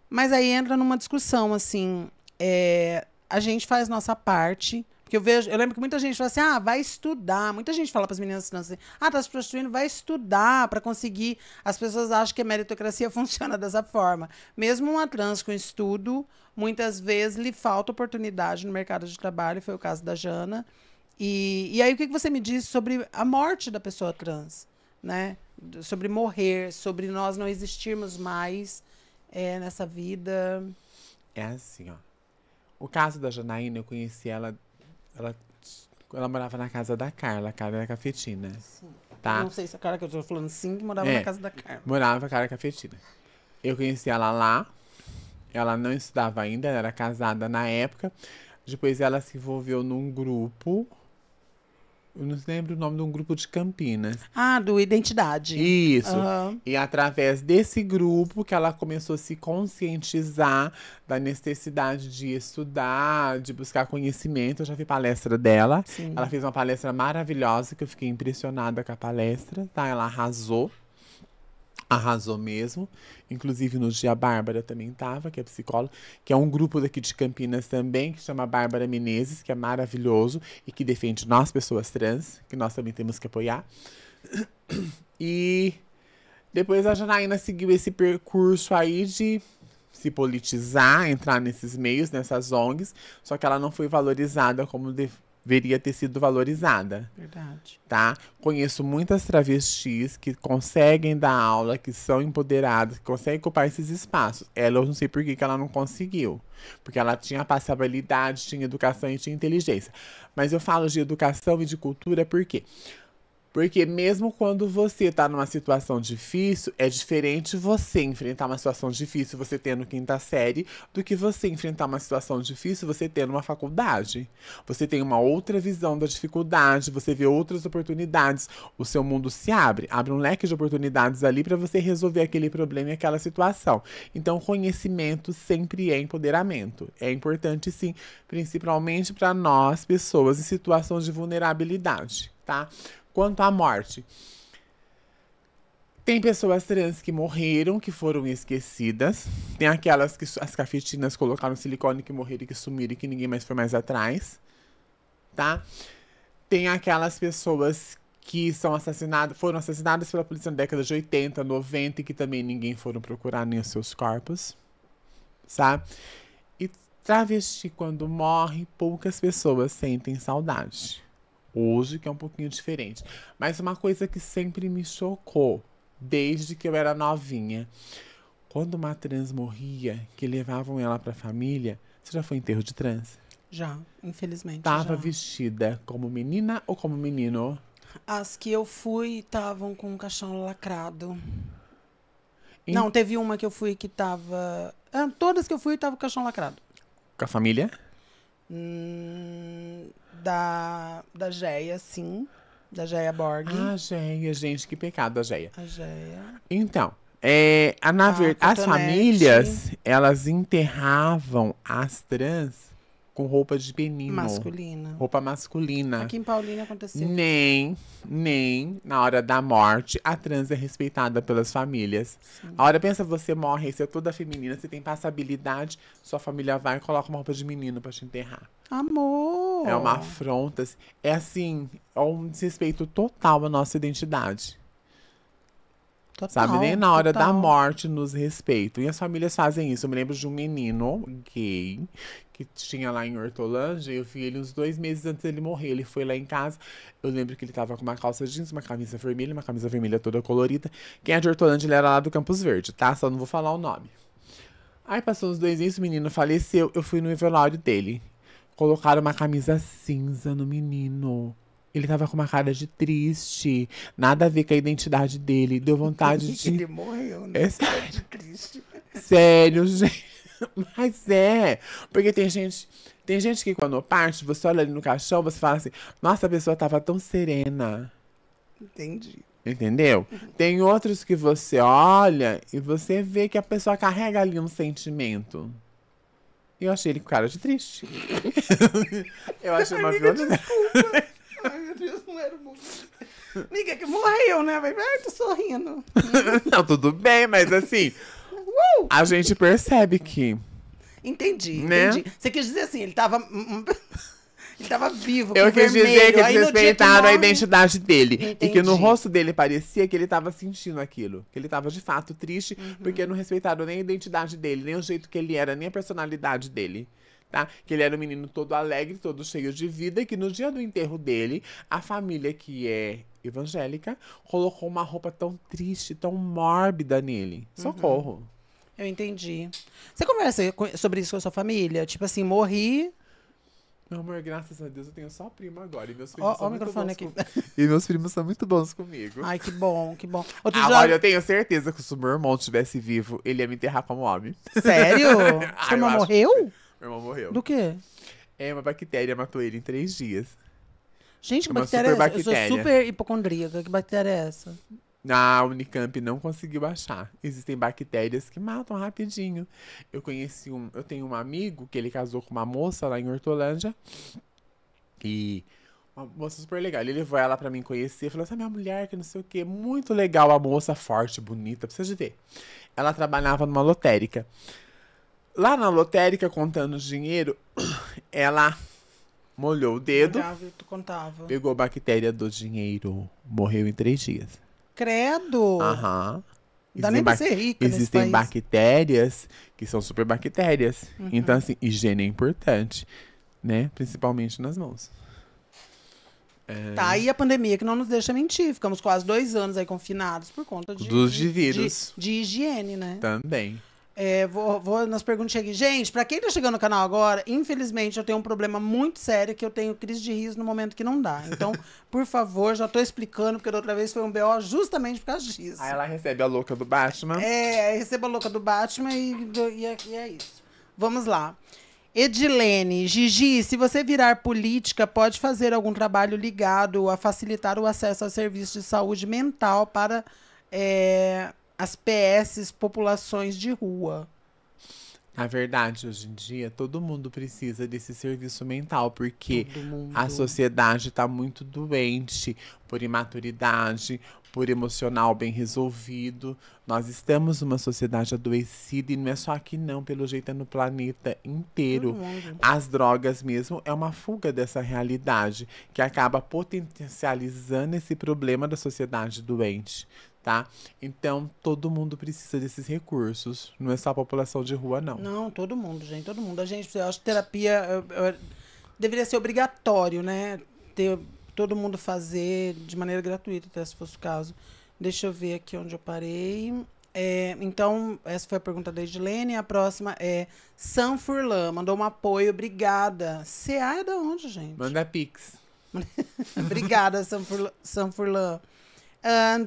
Mas aí entra numa discussão assim, é, a gente faz nossa parte, porque eu vejo, eu lembro que muita gente fala assim: ah, vai estudar. Muita gente fala para as meninas assim: ah, tá se prostituindo, vai estudar para conseguir. As pessoas acham que a meritocracia (laughs) funciona dessa forma. Mesmo uma trans com estudo, muitas vezes lhe falta oportunidade no mercado de trabalho, foi o caso da Jana. E, e aí, o que, que você me diz sobre a morte da pessoa trans? Né? Sobre morrer, sobre nós não existirmos mais é, nessa vida. É assim, ó. O caso da Janaína, eu conheci ela ela, ela morava na casa da Carla, a Carla era cafetina. Sim. Tá? Não sei se a Carla que eu tô falando sim, que morava é, na casa da Carla. Morava, a Carla cafetina. Eu conheci ela lá. Ela não estudava ainda, ela era casada na época. Depois ela se envolveu num grupo eu não lembro o nome de um grupo de Campinas. Ah, do Identidade. Isso. Uhum. E através desse grupo que ela começou a se conscientizar da necessidade de estudar, de buscar conhecimento. Eu já vi palestra dela. Sim. Ela fez uma palestra maravilhosa que eu fiquei impressionada com a palestra, tá? Ela arrasou arrasou mesmo. Inclusive, no dia, a Bárbara também estava, que é psicóloga, que é um grupo daqui de Campinas também, que chama Bárbara Menezes, que é maravilhoso e que defende nós, pessoas trans, que nós também temos que apoiar. (coughs) E depois a Janaína seguiu esse percurso aí de se politizar, entrar nesses meios, nessas ONGs, só que ela não foi valorizada como, de, deveria ter sido valorizada. Verdade. Tá? Conheço muitas travestis que conseguem dar aula, que são empoderadas, que conseguem ocupar esses espaços. Ela, eu não sei por que, que ela não conseguiu. Porque ela tinha passabilidade, tinha educação e tinha inteligência. Mas eu falo de educação e de cultura porque porque mesmo quando você tá numa situação difícil, é diferente você enfrentar uma situação difícil você tendo quinta série do que você enfrentar uma situação difícil você tendo uma faculdade. Você tem uma outra visão da dificuldade, você vê outras oportunidades, o seu mundo se abre, abre um leque de oportunidades ali para você resolver aquele problema e aquela situação. Então, conhecimento sempre é empoderamento. É importante sim, principalmente para nós pessoas em situações de vulnerabilidade, tá? Quanto à morte, tem pessoas trans que morreram, que foram esquecidas. Tem aquelas que as cafetinas colocaram silicone que morreram e que sumiram e que ninguém mais foi mais atrás. Tá? Tem aquelas pessoas que são assassinadas, foram assassinadas pela polícia na década de 80, 90 e que também ninguém foram procurar nem os seus corpos. Sabe? Tá? E travesti, quando morre, poucas pessoas sentem saudade. Hoje que é um pouquinho diferente. Mas uma coisa que sempre me chocou, desde que eu era novinha. Quando uma trans morria, que levavam ela pra família, você já foi enterro de trans? Já, infelizmente. Tava já. vestida como menina ou como menino? As que eu fui estavam com um caixão lacrado. Não, teve uma que eu fui que tava. Ah, todas que eu fui tava com o caixão lacrado. Com a família? Hum, da, da Geia, sim. Da Geia Borg. A Geia, gente, que pecado a Geia. A Geia. Então, é, a, na ah, ver, as famílias, elas enterravam as trans com roupa de menino. Masculina. Roupa masculina. Aqui em Paulínia aconteceu. Nem, nem na hora da morte a trans é respeitada pelas famílias. Sim. A hora pensa, você morre, você é toda feminina, você tem passabilidade, sua família vai e coloca uma roupa de menino para te enterrar. Amor! É uma afronta. Assim, é assim, é um desrespeito total à nossa identidade. Total, Sabe, nem na hora total. da morte nos respeita E as famílias fazem isso. Eu me lembro de um menino gay que tinha lá em Hortolândia. Eu vi ele uns dois meses antes dele morrer. Ele foi lá em casa. Eu lembro que ele tava com uma calça jeans, uma camisa vermelha, uma camisa vermelha toda colorida. Quem é de Hortolândia, ele era lá do Campos Verde, tá? Só não vou falar o nome. Aí passou uns dois meses, o menino faleceu. Eu fui no velório dele. Colocaram uma camisa cinza no menino. Ele tava com uma cara de triste, nada a ver com a identidade dele. Deu vontade (laughs) de. Ele morreu, né? É sério. Sério, gente. Mas é, porque tem gente, tem gente que quando parte, você olha ali no caixão, você fala assim, nossa, a pessoa tava tão serena. Entendi. Entendeu? Uhum. Tem outros que você olha e você vê que a pessoa carrega ali um sentimento. Eu achei ele com cara de triste. (laughs) eu achei uma violência. Desculpa. (laughs) Ai, meu Deus, não era muito. Amiga, que morreu, né? Ai, tô sorrindo. (laughs) não, tudo bem, mas assim, a gente percebe que. Entendi, né? entendi. Você quis dizer assim, ele tava. Hum, hum, (laughs) ele tava vivo, Eu quis vermelho. dizer que eles respeitaram a identidade dele. Entendi. E que no rosto dele parecia que ele tava sentindo aquilo. Que ele tava de fato triste, uhum. porque não respeitaram nem a identidade dele, nem o jeito que ele era, nem a personalidade dele. Tá? Que ele era um menino todo alegre, todo cheio de vida, e que no dia do enterro dele, a família que é evangélica colocou uma roupa tão triste, tão mórbida nele. Uhum. Socorro. Uhum. Eu entendi. Você conversa sobre isso com a sua família? Tipo assim, morri. Meu amor, graças a Deus eu tenho só primo agora. E meus primos oh, são muito bons aqui. Com... E meus primos são muito bons comigo. Ai, que bom, que bom. Outro ah, Olha, eu tenho certeza que se o meu irmão estivesse vivo, ele ia me enterrar como homem. Sério? (laughs) Seu ah, irmão morreu? Que... Meu irmão morreu. Do quê? É, uma bactéria matou ele em três dias. Gente, é que uma bactéria é essa? Eu sou super hipocondríaca. Que bactéria é essa? A Unicamp não conseguiu achar. Existem bactérias que matam rapidinho. Eu conheci um. Eu tenho um amigo que ele casou com uma moça lá em Hortolândia. E uma moça super legal. Ele levou ela para mim conhecer. Falou essa assim, ah, minha mulher, que não sei o quê. Muito legal a moça, forte, bonita, precisa de ver. Ela trabalhava numa lotérica. Lá na lotérica, contando dinheiro, (clears throat) ela molhou o dedo. Contava, contava. Pegou bactéria do dinheiro. Morreu em três dias. Credo! Aham. Dá nem pra ser rica Existem bactérias que são super bactérias. Uhum. Então, assim, higiene é importante, né? Principalmente nas mãos. É... Tá, e a pandemia que não nos deixa mentir. Ficamos quase dois anos aí confinados por conta de, Dos de, de, de, higiene, né? Também. É, vou, vou nas perguntas aqui. Gente, pra quem tá chegando no canal agora, infelizmente eu tenho um problema muito sério que eu tenho crise de riso no momento que não dá. Então, (laughs) por favor, já tô explicando, porque da outra vez foi um BO justamente por causa disso. Aí ah, ela recebe a louca do Batman. É, recebe a louca do Batman e, e, é, e é isso. Vamos lá. Edilene, Gigi, se você virar política, pode fazer algum trabalho ligado a facilitar o acesso a serviços de saúde mental para. É, as PS, populações de rua. Na verdade, hoje em dia, todo mundo precisa desse serviço mental, porque a sociedade está muito doente por imaturidade, por emocional bem resolvido. Nós estamos numa sociedade adoecida e não é só aqui, não, pelo jeito é no planeta inteiro. As drogas mesmo é uma fuga dessa realidade que acaba potencializando esse problema da sociedade doente tá? Então, todo mundo precisa desses recursos. Não é só a população de rua, não. Não, todo mundo, gente. Todo mundo. A gente, eu acho que terapia eu, eu, deveria ser obrigatório, né? Ter, todo mundo fazer de maneira gratuita, até se fosse o caso. Deixa eu ver aqui onde eu parei. É, então, essa foi a pergunta da Edilene. A próxima é Sam Furlan. Mandou um apoio. Obrigada. CA é da onde, gente? Manda Pix. (laughs) obrigada, Sam Furlan. Sam Furlan.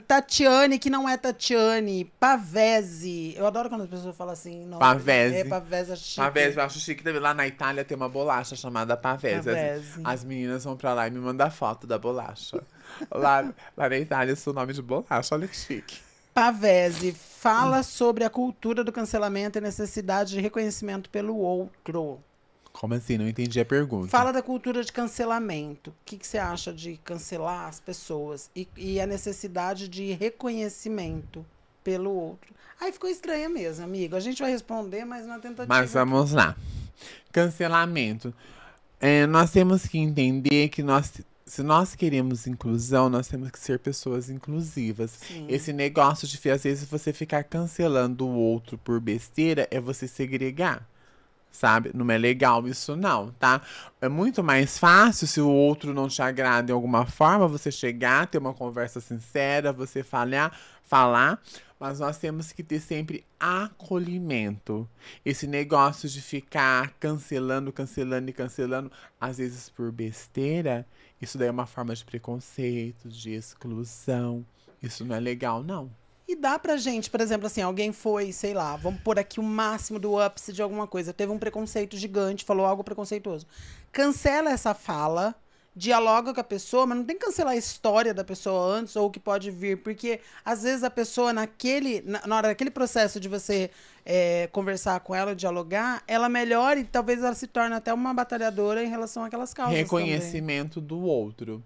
Tatiane, que não é Tatiane. Pavese. Eu adoro quando as pessoas falam assim. Não, né? Pavese. É, Pavese, acho chique. Pavese, eu acho chique. Lá na Itália tem uma bolacha chamada Pavese. Pavese. As, as, meninas vão pra lá e me mandam foto da bolacha. lá, lá na Itália, isso é o nome de bolacha. Olha que chique. Pavese fala sobre a cultura do cancelamento e necessidade de reconhecimento pelo outro. Como assim? Não entendi a pergunta. Fala da cultura de cancelamento. O que, que você acha de cancelar as pessoas e, e a necessidade de reconhecimento pelo outro? Aí ficou estranha mesmo, amigo. A gente vai responder, mas na tentativa. Mas vamos lá. Cancelamento. É, nós temos que entender que nós se nós queremos inclusão, nós temos que ser pessoas inclusivas. Sim. Esse negócio de, às vezes, você ficar cancelando o outro por besteira é você segregar sabe? Não é legal isso não, tá? É muito mais fácil se o outro não te agrada em alguma forma, você chegar, ter uma conversa sincera, você falhar, falar, mas nós temos que ter sempre acolhimento. Esse negócio de ficar cancelando, cancelando e cancelando, às vezes por besteira, isso daí é uma forma de preconceito, de exclusão. Isso não é legal, não. E dá pra gente, por exemplo, assim, alguém foi, sei lá, vamos pôr aqui o máximo do ápice de alguma coisa, teve um preconceito gigante, falou algo preconceituoso. Cancela essa fala, dialoga com a pessoa, mas não tem que cancelar a história da pessoa antes ou o que pode vir, porque às vezes a pessoa, naquele, na, na hora daquele processo de você é, conversar com ela, dialogar, ela melhora e talvez ela se torne até uma batalhadora em relação àquelas causas. Reconhecimento também. do outro.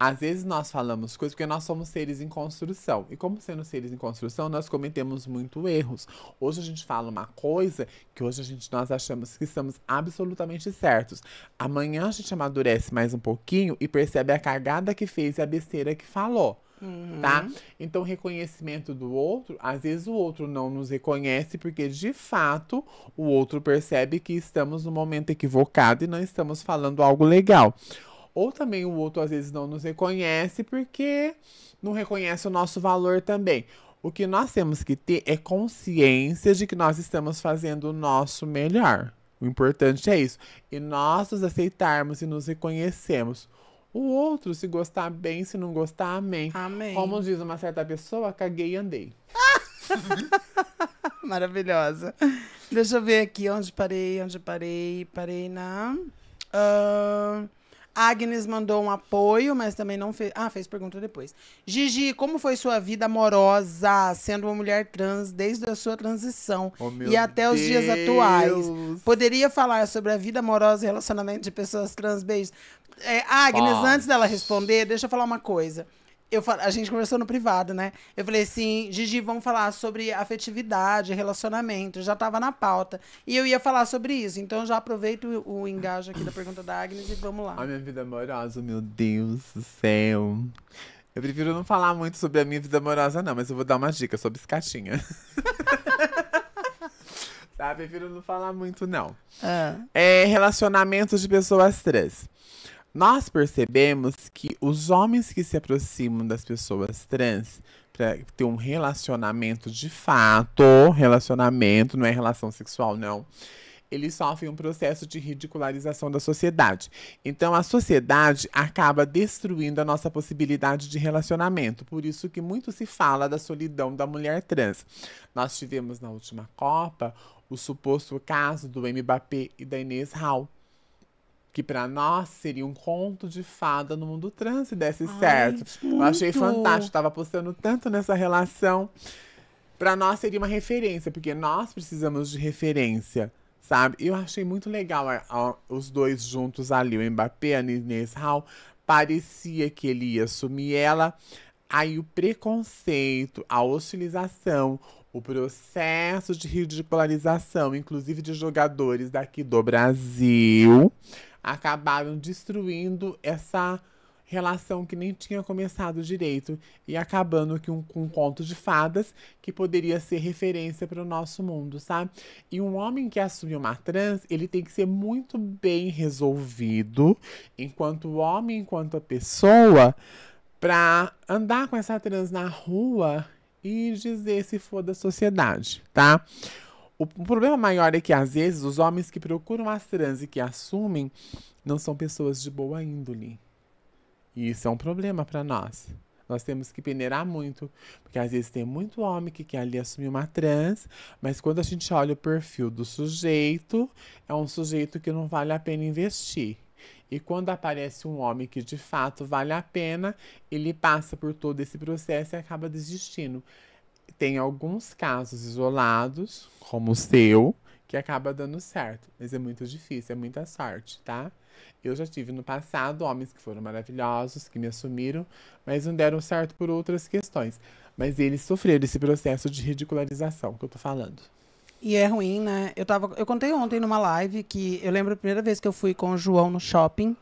Às vezes nós falamos coisas porque nós somos seres em construção. E como sendo seres em construção, nós cometemos muito erros. Hoje a gente fala uma coisa que hoje a gente nós achamos que estamos absolutamente certos. Amanhã a gente amadurece mais um pouquinho e percebe a cagada que fez e a besteira que falou. Uhum. Tá? Então, reconhecimento do outro, às vezes o outro não nos reconhece, porque de fato o outro percebe que estamos no momento equivocado e não estamos falando algo legal. Ou também o outro às vezes não nos reconhece porque não reconhece o nosso valor também. O que nós temos que ter é consciência de que nós estamos fazendo o nosso melhor. O importante é isso. E nós nos aceitarmos e nos reconhecermos. O outro, se gostar bem, se não gostar, amém. Amém. Como diz uma certa pessoa, caguei e andei. (laughs) Maravilhosa. Deixa eu ver aqui onde parei, onde parei. Parei na. Uh, Agnes mandou um apoio, mas também não fez. Ah, fez pergunta depois. Gigi, como foi sua vida amorosa sendo uma mulher trans desde a sua transição oh, e até Deus. os dias atuais? Poderia falar sobre a vida amorosa e relacionamento de pessoas trans? Beijos. É, Agnes, antes dela responder, deixa eu falar uma coisa eu a gente conversou no privado, né? Eu falei assim, Gigi, vamos falar sobre afetividade, relacionamento. Eu já estava na pauta. E eu ia falar sobre isso. Então já aproveito o, engajo aqui da pergunta da Agnes e vamos lá. A minha vida amorosa, meu Deus do céu. Eu prefiro não falar muito sobre a minha vida amorosa, não, mas eu vou dar uma dica sobre escatinha. (laughs) tá, prefiro não falar muito, não. Ah. É relacionamento de pessoas trans. Nós percebemos que os homens que se aproximam das pessoas trans para ter um relacionamento de fato, relacionamento, não é relação sexual, não eles sofrem um processo de ridicularização da sociedade. Então, a sociedade acaba destruindo a nossa possibilidade de relacionamento. Por isso que muito se fala da solidão da mulher trans. Nós tivemos na última Copa o suposto caso do Mbappé e da Inês Hall que para nós seria um conto de fada no mundo trans se desse Ai, certo. Muito. Eu achei fantástico, tava postando tanto nessa relação. Para nós seria uma referência, porque nós precisamos de referência, sabe? Eu achei muito legal a, a, os dois juntos ali, o Mbappé, a Inês Hall, parecia que ele ia assumir ela. Aí o preconceito, a hostilização, o processo de ridicularização, inclusive de jogadores daqui do Brasil, acabaram destruindo essa relação que nem tinha começado direito e acabando com um, um conto de fadas que poderia ser referência para o nosso mundo, sabe? E um homem que assume uma trans, ele tem que ser muito bem resolvido enquanto homem, enquanto pessoa, para andar com essa trans na rua e dizer se for da sociedade, tá? O problema maior é que, às vezes, os homens que procuram as trans e que assumem não são pessoas de boa índole. E isso é um problema para nós. Nós temos que peneirar muito, porque às vezes tem muito homem que quer ali assumir uma trans, mas quando a gente olha o perfil do sujeito, é um sujeito que não vale a pena investir. E quando aparece um homem que de fato vale a pena, ele passa por todo esse processo e acaba desistindo tem alguns casos isolados, como o seu, que acaba dando certo. Mas é muito difícil, é muita sorte, tá? Eu já tive no passado homens que foram maravilhosos, que me assumiram, mas não deram certo por outras questões. Mas eles sofreram esse processo de ridicularização que eu tô falando. E é ruim, né? Eu, tava, eu contei ontem numa live que eu lembro a primeira vez que eu fui com o João no shopping.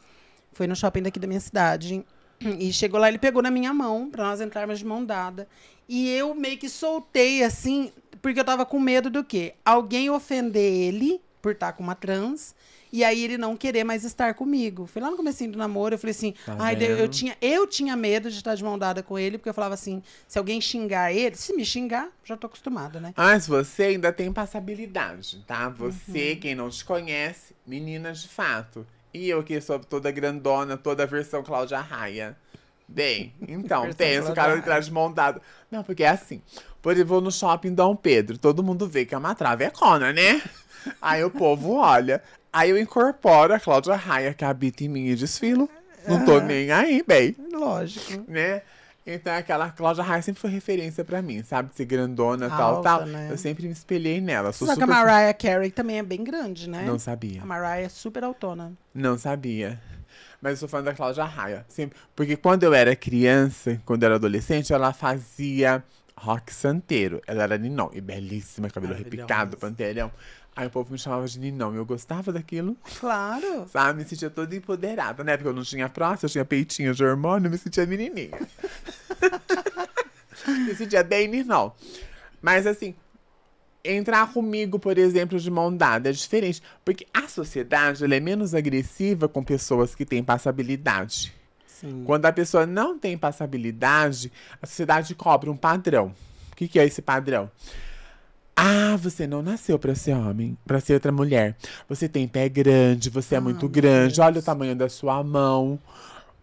Foi no shopping daqui da minha cidade. E chegou lá, ele pegou na minha mão, para nós entrarmos de mão dada. E eu meio que soltei assim, porque eu tava com medo do quê? Alguém ofender ele por estar tá com uma trans. E aí ele não querer mais estar comigo. Foi lá no começo do namoro, eu falei assim, tá eu, eu, tinha, eu tinha medo de estar de mão dada com ele, porque eu falava assim, se alguém xingar ele, se me xingar, já tô acostumada, né? Mas você ainda tem passabilidade, tá? Você, uhum. quem não te conhece, meninas de fato. E eu aqui sou toda grandona, toda a versão Cláudia Raia. Bem, (laughs) então, penso, o cara de trás montado. Não, porque é assim. Por exemplo, vou no shopping Dom Pedro, todo mundo vê que é uma trave, é cona, né? (laughs) Aí o povo olha. Aí eu incorporo a Cláudia Raia que habita em mim e desfilo. Não tô ah. nem aí, bem. Lógico. Né? Então, é aquela Cláudia Raia sempre foi referência pra mim, sabe? De ser grandona, Alta, tal, tal. Né? Eu sempre me espelhei nela. Sou Só super... que a Mariah Carey também é bem grande, né? Não sabia. A Mariah é super autona. Não sabia. Mas eu sou fã da Cláudia Raia. Sempre. Porque quando eu era criança, quando eu era adolescente, ela fazia rock santeiro. Ela era ninão e belíssima, cabelo repicado, panteirão. Aí o povo me chamava de Ninão e eu gostava daquilo. Claro. (laughs) Sabe? Me sentia toda empoderada, né? Porque eu não tinha próstata, eu tinha peitinho de hormônio, eu me sentia menininha. (laughs) me sentia bem Ninão. Mas assim, entrar comigo, por exemplo, de mão dada é diferente. Porque a sociedade é menos agressiva com pessoas que têm passabilidade. Sim. Quando a pessoa não tem passabilidade, a sociedade cobra um padrão. O que, que é esse padrão? Ah, você não nasceu pra ser homem, pra ser outra mulher. Você tem pé grande, você é ah, muito grande, Deus. olha o tamanho da sua mão.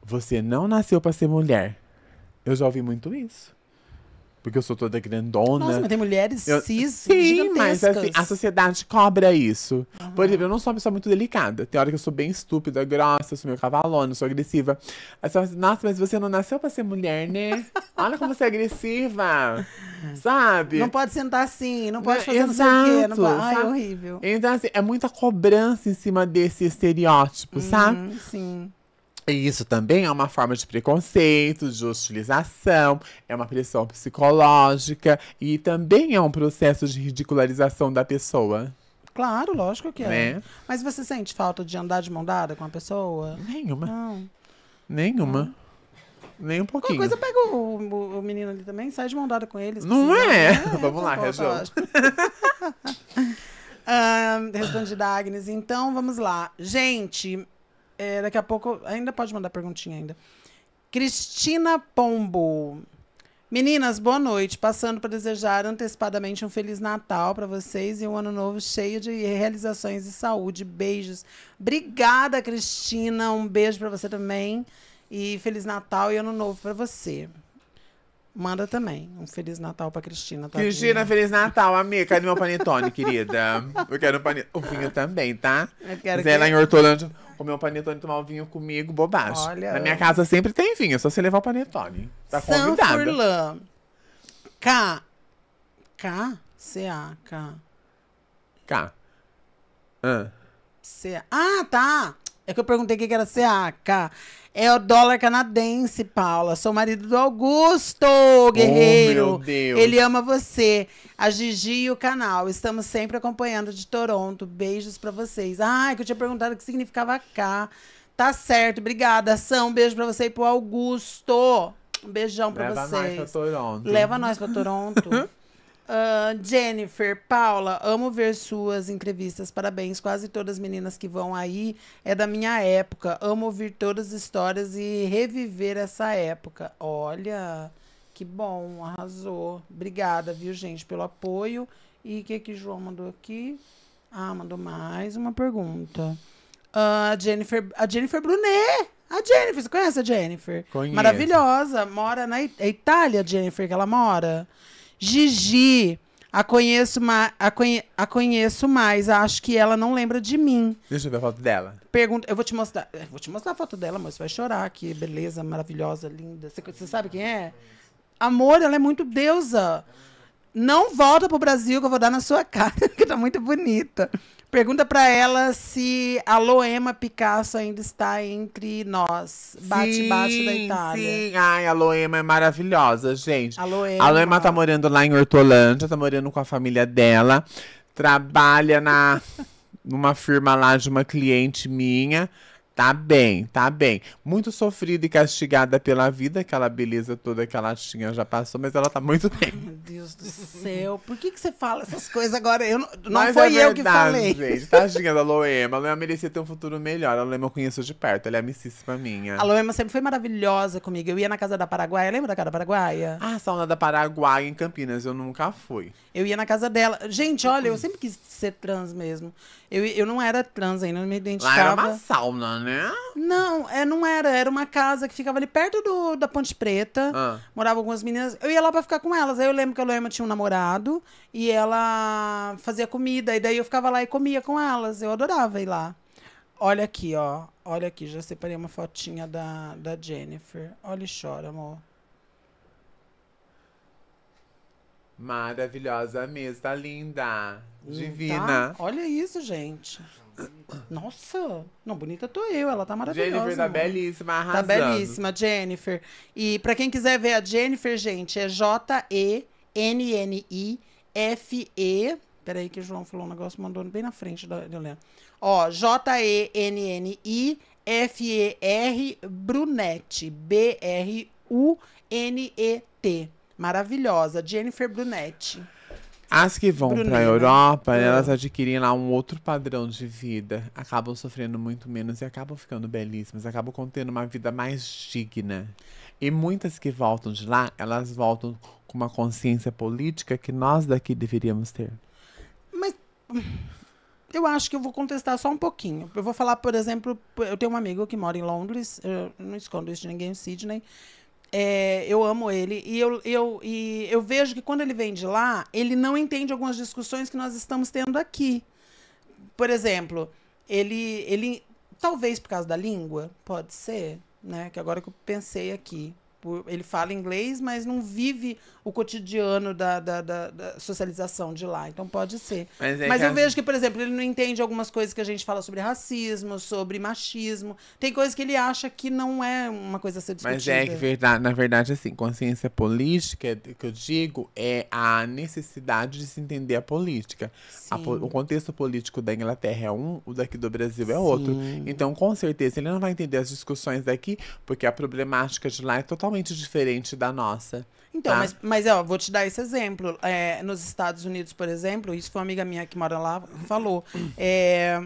Você não nasceu pra ser mulher. Eu já ouvi muito isso. Porque eu sou toda grandona. Nossa, mas tem mulheres eu... cis Sim, mas é assim, a sociedade cobra isso. Uhum. Por exemplo, eu não sou uma pessoa muito delicada. Tem hora que eu sou bem estúpida, grossa, sou meio cavalona, sou agressiva. Aí você assim, nossa, mas você não nasceu pra ser mulher, né? Olha como você é agressiva, sabe? Não pode sentar assim, não pode não, fazer exato, não sei o quê. Não pode... Ai, é horrível. Então, assim, é muita cobrança em cima desse estereótipo, uhum, sabe? Sim. E isso também é uma forma de preconceito, de hostilização, é uma pressão psicológica e também é um processo de ridicularização da pessoa. Claro, lógico que é. Né? Mas você sente falta de andar de mão dada com a pessoa? Nenhuma. Não. Nenhuma. Não. Nem um pouquinho. Qualquer coisa, pega o, o, o, menino ali também, sai de mão dada com ele. Não é. Né? (laughs) é. Vamos é, lá, Rejô. um, da Agnes. Então, vamos lá. Gente, é, daqui a pouco. Ainda pode mandar perguntinha ainda. Cristina Pombo. Meninas, boa noite. Passando para desejar antecipadamente um Feliz Natal para vocês e um ano novo cheio de realizações e saúde. Beijos. Obrigada, Cristina. Um beijo para você também. E Feliz Natal e ano novo para você. Manda também um Feliz Natal para Cristina. Tadinha. Tá, Cristina, Feliz Natal, amiga. Cadê meu panetone, querida? Eu quero um panetone. O vinho também, tá? Eu quero Zé que... lá em Hortolândia comer um panetone e tomar um vinho comigo, bobagem. Olha. Na minha casa sempre tem vinho, é só você levar o panetone. Tá convidada. K. K? C-A, K. K. Ah. C ah, tá. É que eu perguntei o que era CAK. É o dólar canadense, Paula. Sou marido do Augusto, guerreiro. Oh, meu Deus. Ele ama você. A Gigi e o canal. Estamos sempre acompanhando de Toronto. Beijos para vocês. Ah, que eu tinha perguntado o que significava K. Tá certo. Obrigada, São. Um beijo para você e pro Augusto. Um beijão para vocês. Leva nós pra Toronto. Leva nós pra Toronto. (laughs) Uh, Jennifer, Paula, amo ver suas entrevistas, parabéns. Quase todas as meninas que vão aí é da minha época. Amo ouvir todas as histórias e reviver essa época. Olha, que bom, arrasou. Obrigada, viu, gente, pelo apoio. E o que que João mandou aqui? Ah, mandou mais uma pergunta. Uh, ah, a Jennifer, a Jennifer Brunet. A Jennifer, você conhece a Jennifer? Conheço. Maravilhosa. Mora na é Itália, Jennifer, que ela mora. Gigi, a conheço, ma a, conhe a conheço mais, acho que ela não lembra de mim. Deixa eu ver a foto dela. Pergunta, eu vou te mostrar, vou te mostrar a foto dela, mas você vai chorar, que beleza, maravilhosa, linda. Você, você sabe quem é? Amor, ela é muito deusa. Não volta pro Brasil que eu vou dar na sua (laughs) cara, que tá muito bonita. Pergunta para ela se a Loema Picasso ainda está entre nós. Bate-bate da Itália. Sim, ai, a Loema é maravilhosa, gente. A Loema. a Loema tá morando lá em Hortolândia, tá morando com a família dela. Trabalha na numa firma lá de uma cliente minha. Tá bem, tá bem. Muito sofrida e castigada pela vida, aquela beleza toda que ela tinha já passou, mas ela tá muito bem. Ai, meu Deus do céu, por que, que você fala essas coisas agora? Eu não, não mas foi é verdade, eu que falei. Gente, tadinha da Loema. A Loema merecia ter um futuro melhor. A Loema eu conheço de perto, ela é amicíssima minha. A Loema sempre foi maravilhosa comigo. Eu ia na casa da Paraguaia, lembra da casa da Paraguaia? Ah, a sauna da Paraguaia em Campinas, eu nunca fui. Eu ia na casa dela. Gente, olha, eu sempre quis ser trans mesmo. Eu, eu não era trans ainda, não me identificava. Lá era uma sauna, né? Não, é, não era. Era uma casa que ficava ali perto do, da Ponte Preta. Ah. Moravam algumas meninas. Eu ia lá pra ficar com elas. Aí eu lembro que a Loema tinha um namorado e ela fazia comida. E daí eu ficava lá e comia com elas. Eu adorava ir lá. Olha aqui, ó. Olha aqui, já separei uma fotinha da, da Jennifer. Olha e chora, amor. Maravilhosa mesmo, tá linda. Hum, Divina. Tá? Olha isso, gente. (clears throat) Nossa, não, bonita tô eu, ela tá maravilhosa. Jennifer tá belíssima, tá arrasando. Tá belíssima, Jennifer. E pra quem quiser ver a Jennifer, gente, é J-E-N-N-I-F-E. Peraí que o João falou um negócio, mandou bem na frente da Helena. Ó, J-E-N-N-I-F-E-R brunete, B-R-U-N-E-T maravilhosa, Jennifer Brunetti. As que vão para a Europa, é. elas adquirem lá um outro padrão de vida, acabam sofrendo muito menos e acabam ficando belíssimas, acabam contendo uma vida mais digna. E muitas que voltam de lá, elas voltam com uma consciência política que nós daqui deveríamos ter. Mas eu acho que eu vou contestar só um pouquinho. Eu vou falar, por exemplo, eu tenho um amigo que mora em Londres, eu não escondo isso de ninguém, Sidney. É, eu amo ele e eu, eu, e eu vejo que quando ele vem de lá, ele não entende algumas discussões que nós estamos tendo aqui. Por exemplo, ele, ele talvez por causa da língua, pode ser, né? Que agora que eu pensei aqui. Tipo, ele fala inglês, mas não vive o cotidiano da, da, da, da socialização de lá. Então pode ser. Mas, é mas eu vejo que, por exemplo, ele não entende algumas coisas que a gente fala sobre racismo, sobre machismo. Tem coisas que ele acha que não é uma coisa a ser discutida. Mas é que, verdade, na verdade, assim, consciência política, é que eu digo, é a necessidade de se entender a política. A, o contexto político da Inglaterra é um, o daqui do Brasil é Sim. outro. Então, com certeza, ele não vai entender as discussões daqui, porque a problemática de lá é totalmente totalmente diferente da nossa. Então, tá? mas, mas eu vou te dar esse exemplo. É, nos Estados Unidos, por exemplo, isso foi uma amiga minha que mora lá, falou. É,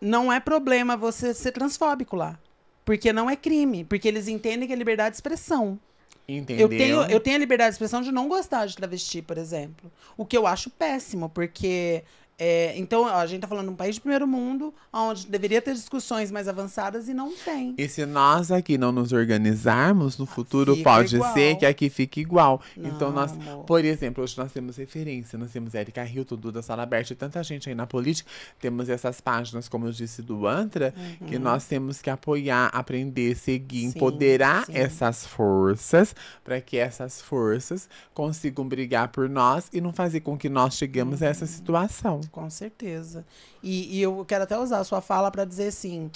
não é problema você ser transfóbico lá. Porque não é crime. Porque eles entendem que é liberdade de expressão. Entendeu? Eu tenho, eu tenho a liberdade de expressão de não gostar de travesti, por exemplo. O que eu acho péssimo, porque é, então, a gente está falando de um país de primeiro mundo, onde deveria ter discussões mais avançadas e não tem. E se nós aqui não nos organizarmos, no futuro fica pode igual. ser que aqui fique igual. Não, então, nós, amor. por exemplo, hoje nós temos referência, nós temos Erika Hilton, Duda e tanta gente aí na política, temos essas páginas, como eu disse, do Antra, uhum. que nós temos que apoiar, aprender, seguir, sim, empoderar sim. essas forças, para que essas forças consigam brigar por nós e não fazer com que nós cheguemos uhum. a essa uhum. situação. Com certeza. E, e eu quero até usar a sua fala para dizer assim.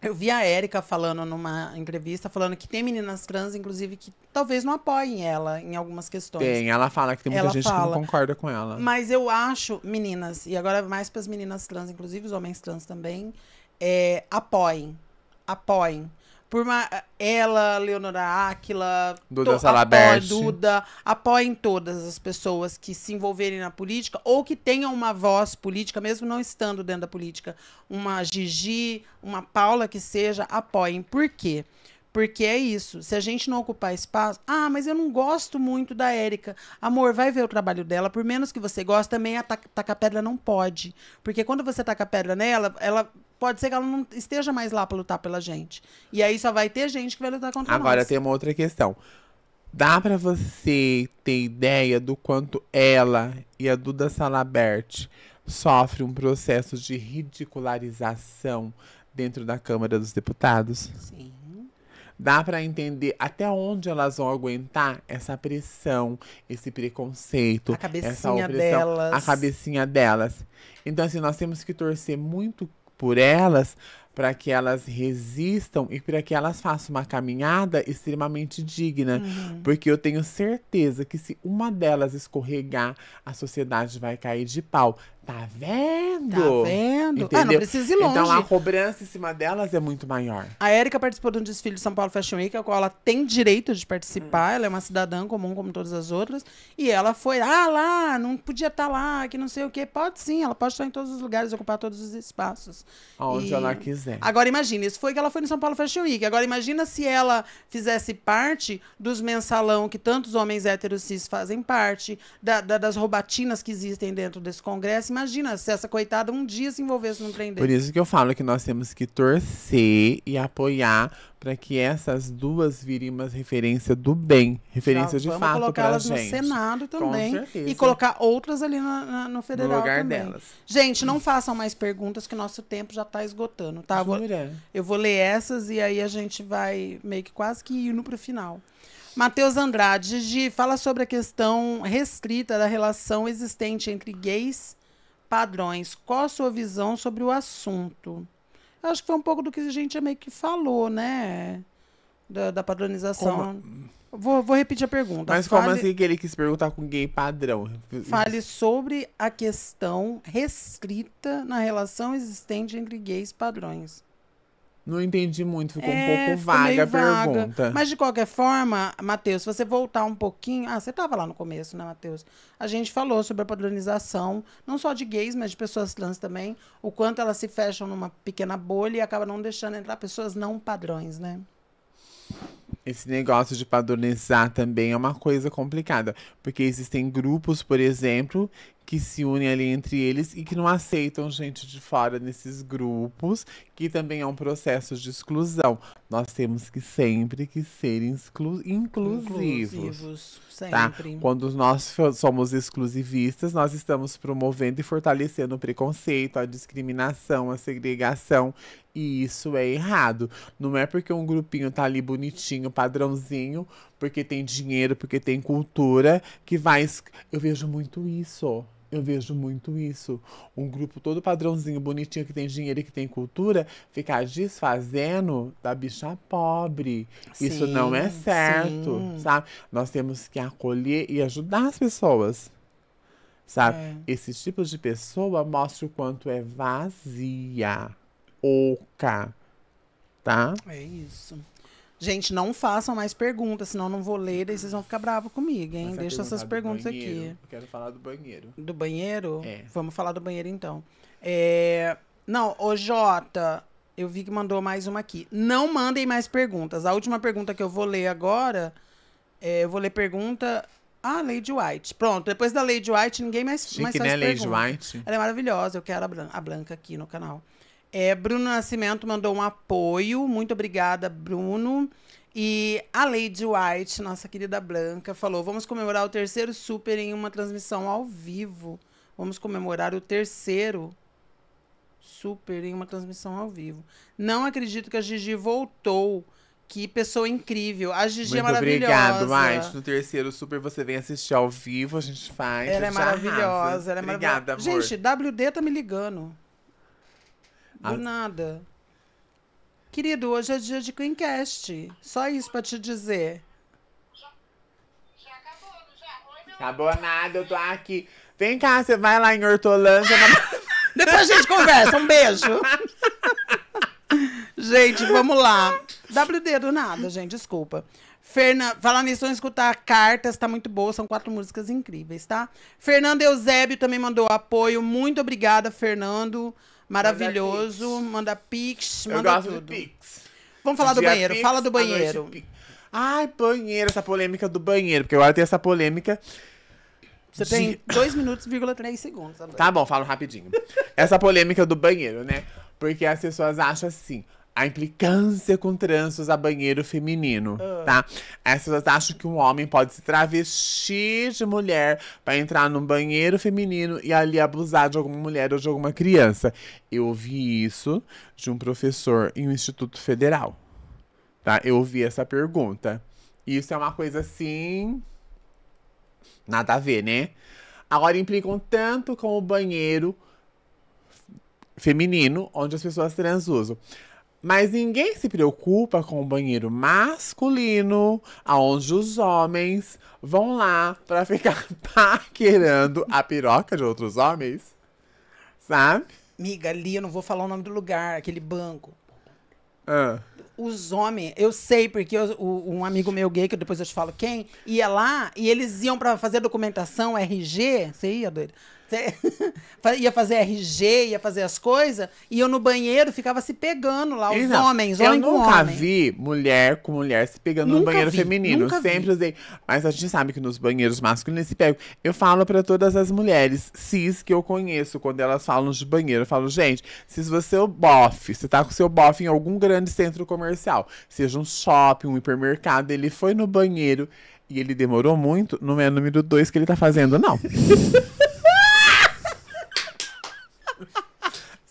Eu vi a Érica falando numa entrevista, falando que tem meninas trans, inclusive, que talvez não apoiem ela em algumas questões. Tem, ela fala que tem muita ela gente fala, que não concorda com ela. Mas eu acho, meninas, e agora mais para as meninas trans, inclusive os homens trans também, é, apoiem. Apoiem por uma, ela, Leonora Áquila, Duda Salabert apoia, Duda, apoiem todas as pessoas que se envolverem na política ou que tenham uma voz política, mesmo não estando dentro da política. Uma Gigi, uma Paula que seja, apoiem. Por quê? Porque é isso. Se a gente não ocupar espaço. Ah, mas eu não gosto muito da Érica. Amor, vai ver o trabalho dela. Por menos que você goste, também a taca, taca pedra não pode. Porque quando você taca pedra nela, ela pode ser que ela não esteja mais lá para lutar pela gente. E aí só vai ter gente que vai lutar contra Agora, nós. Agora tem uma outra questão. Dá para você ter ideia do quanto ela e a Duda Salabert sofrem um processo de ridicularização dentro da Câmara dos Deputados? Sim. Dá para entender até onde elas vão aguentar essa pressão, esse preconceito, a cabecinha essa opressão, delas. a cabecinha delas. Então assim, nós temos que torcer muito por elas, para que elas resistam e para que elas façam uma caminhada extremamente digna, uhum. porque eu tenho certeza que se uma delas escorregar, a sociedade vai cair de pau, Tá vendo? Tá vendo? Entendeu? Ah, não precisa ir longe. Então a cobrança em cima delas é muito maior. A Érica participou de um desfile de São Paulo Fashion Week, ao qual ela tem direito de participar. Hum. Ela é uma cidadã comum, como todas as outras. E ela foi, ah, lá, não podia estar tá lá, que não sei o quê. Pode sim, ela pode estar em todos os lugares, ocupar todos os espaços. Onde e... ela quiser. Agora imagina, isso foi que ela foi no São Paulo Fashion Week. Agora imagina se ela fizesse parte dos mensalão que tantos homens héteros cis fazem parte, da, da, das roubatinas que existem dentro desse congresso imagina se essa coitada um dia se envolvesse num trem desse. Por isso que eu falo que nós temos que torcer e apoiar para que essas duas virem uma referência do bem, referência Já, de fato para colocá-las no Senado também Com certeza. e colocar outras ali na, na, no federal no lugar também. delas. Gente, não façam mais perguntas que nosso tempo já está esgotando, tá? Vou, eu vou ler essas e aí a gente vai meio que quase que indo para o final. Matheus Andrade, Gigi, fala sobre a questão restrita da relação existente entre gays padrões. Qual a sua visão sobre o assunto? Eu acho que foi um pouco do que a gente já meio que falou, né? Da, da padronização. Como... Vou, vou, repetir a pergunta. Mas Fale... como assim que ele quis perguntar com gay padrão? Fale sobre a questão restrita na relação existente entre gays padrões. Não entendi muito, ficou é, um pouco vaga a vaga. pergunta. Mas de qualquer forma, Matheus, se você voltar um pouquinho. Ah, você estava lá no começo, né, Matheus? A gente falou sobre a padronização, não só de gays, mas de pessoas trans também. O quanto elas se fecham numa pequena bolha e acabam não deixando entrar pessoas não padrões, né? Esse negócio de padronizar também é uma coisa complicada, porque existem grupos, por exemplo, que se unem ali entre eles e que não aceitam gente de fora nesses grupos, que também é um processo de exclusão. Nós temos que sempre que ser inclu inclusivos. Inclusivos, tá? sempre. Tá? Quando nós somos exclusivistas, nós estamos promovendo e fortalecendo o preconceito, a discriminação, a segregação. E isso é errado. Não é porque um grupinho tá ali bonitinho, padrãozinho, porque tem dinheiro, porque tem cultura, que vai. Eu vejo muito isso. Eu vejo muito isso. Um grupo todo padrãozinho, bonitinho, que tem dinheiro e que tem cultura, ficar desfazendo da bicha pobre. Sim, isso não é certo, sim. sabe? Nós temos que acolher e ajudar as pessoas. Sabe? É. Esse tipo de pessoa mostra o quanto é vazia, oca, tá? É isso. Gente, não façam mais perguntas, senão eu não vou ler, daí vocês vão ficar bravos comigo, hein? Deixa essas perguntas aqui. Eu quero falar do banheiro. Do banheiro? É. Vamos falar do banheiro então. É... Não, ô Jota, eu vi que mandou mais uma aqui. Não mandem mais perguntas. A última pergunta que eu vou ler agora, é... eu vou ler pergunta. Ah, Lady White. Pronto, depois da Lady White, ninguém mais, Chique, mais faz né, pergunta. Lady White? Ela é maravilhosa, eu quero a Blanca aqui no canal. É, Bruno Nascimento mandou um apoio. Muito obrigada, Bruno. E a Lady White, nossa querida Blanca, falou: vamos comemorar o terceiro super em uma transmissão ao vivo. Vamos comemorar o terceiro super em uma transmissão ao vivo. Não acredito que a Gigi voltou. Que pessoa incrível. A Gigi é Muito é maravilhosa. Obrigado, Marte. No terceiro super você vem assistir ao vivo, a gente faz. Ela é gente é maravilhosa. Ela é Obrigada, amor. Gente, WD tá me ligando. Do nada. Querido, hoje é dia de Queencast. Só isso pra te dizer. Já, já acabou, acabou nada, eu tô aqui. Vem cá, você vai lá em Hortolândia. na... (laughs) Depois a gente conversa. Um beijo. (laughs) gente, vamos lá. WD do nada, gente, desculpa. Fernan... Falar nisso, vão escutar cartas, tá muito boa, são quatro músicas incríveis, tá? Fernando Eusébio também mandou apoio. Muito obrigada, Fernando maravilhoso. É manda pix, manda, Eu gosto tudo. De pix. Vamos falar do banheiro. Pix, Fala do banheiro. Ai, banheiro, essa polêmica do banheiro, porque agora tem essa polêmica. Você de... tem 2 3 segundos. Tá bom, falo rapidinho. essa polêmica do banheiro, né? Porque as pessoas acham assim: a implicância com trans a banheiro feminino, uh. tá? As pessoas acham que um homem pode se travestir de mulher para entrar num banheiro feminino e ali abusar de alguma mulher ou de alguma criança. Eu ouvi isso de um professor em um instituto federal, tá? Eu ouvi essa pergunta. Isso é uma coisa assim. Nada a ver, né? Agora implicam tanto com o banheiro feminino, onde as pessoas trans usam? Mas ninguém se preocupa com o banheiro masculino, aonde os homens vão lá para ficar (laughs) paquerando a piroca de outros homens. Sabe? Miga, ali eu não vou falar o nome do lugar, aquele banco. Ah. Os homens, eu sei, porque eu, um amigo meu gay, que depois eu te falo quem, ia lá e eles iam para fazer documentação, RG, você ia, doido? (laughs) ia fazer RG, ia fazer as coisas, e eu no banheiro ficava se pegando lá, os homens, homem com homem. Eu nunca vi mulher com mulher se pegando nunca no banheiro vi, feminino. Sempre vi. usei. Mas a gente sabe que nos banheiros masculinos se pega. Eu falo para todas as mulheres cis que eu conheço, quando elas falam de banheiro, eu falo, gente, se você é o bofe, você tá com seu bofe em algum grande centro comercial, seja um shopping, um hipermercado, ele foi no banheiro e ele demorou muito, não é número dois que ele tá fazendo, não. (laughs)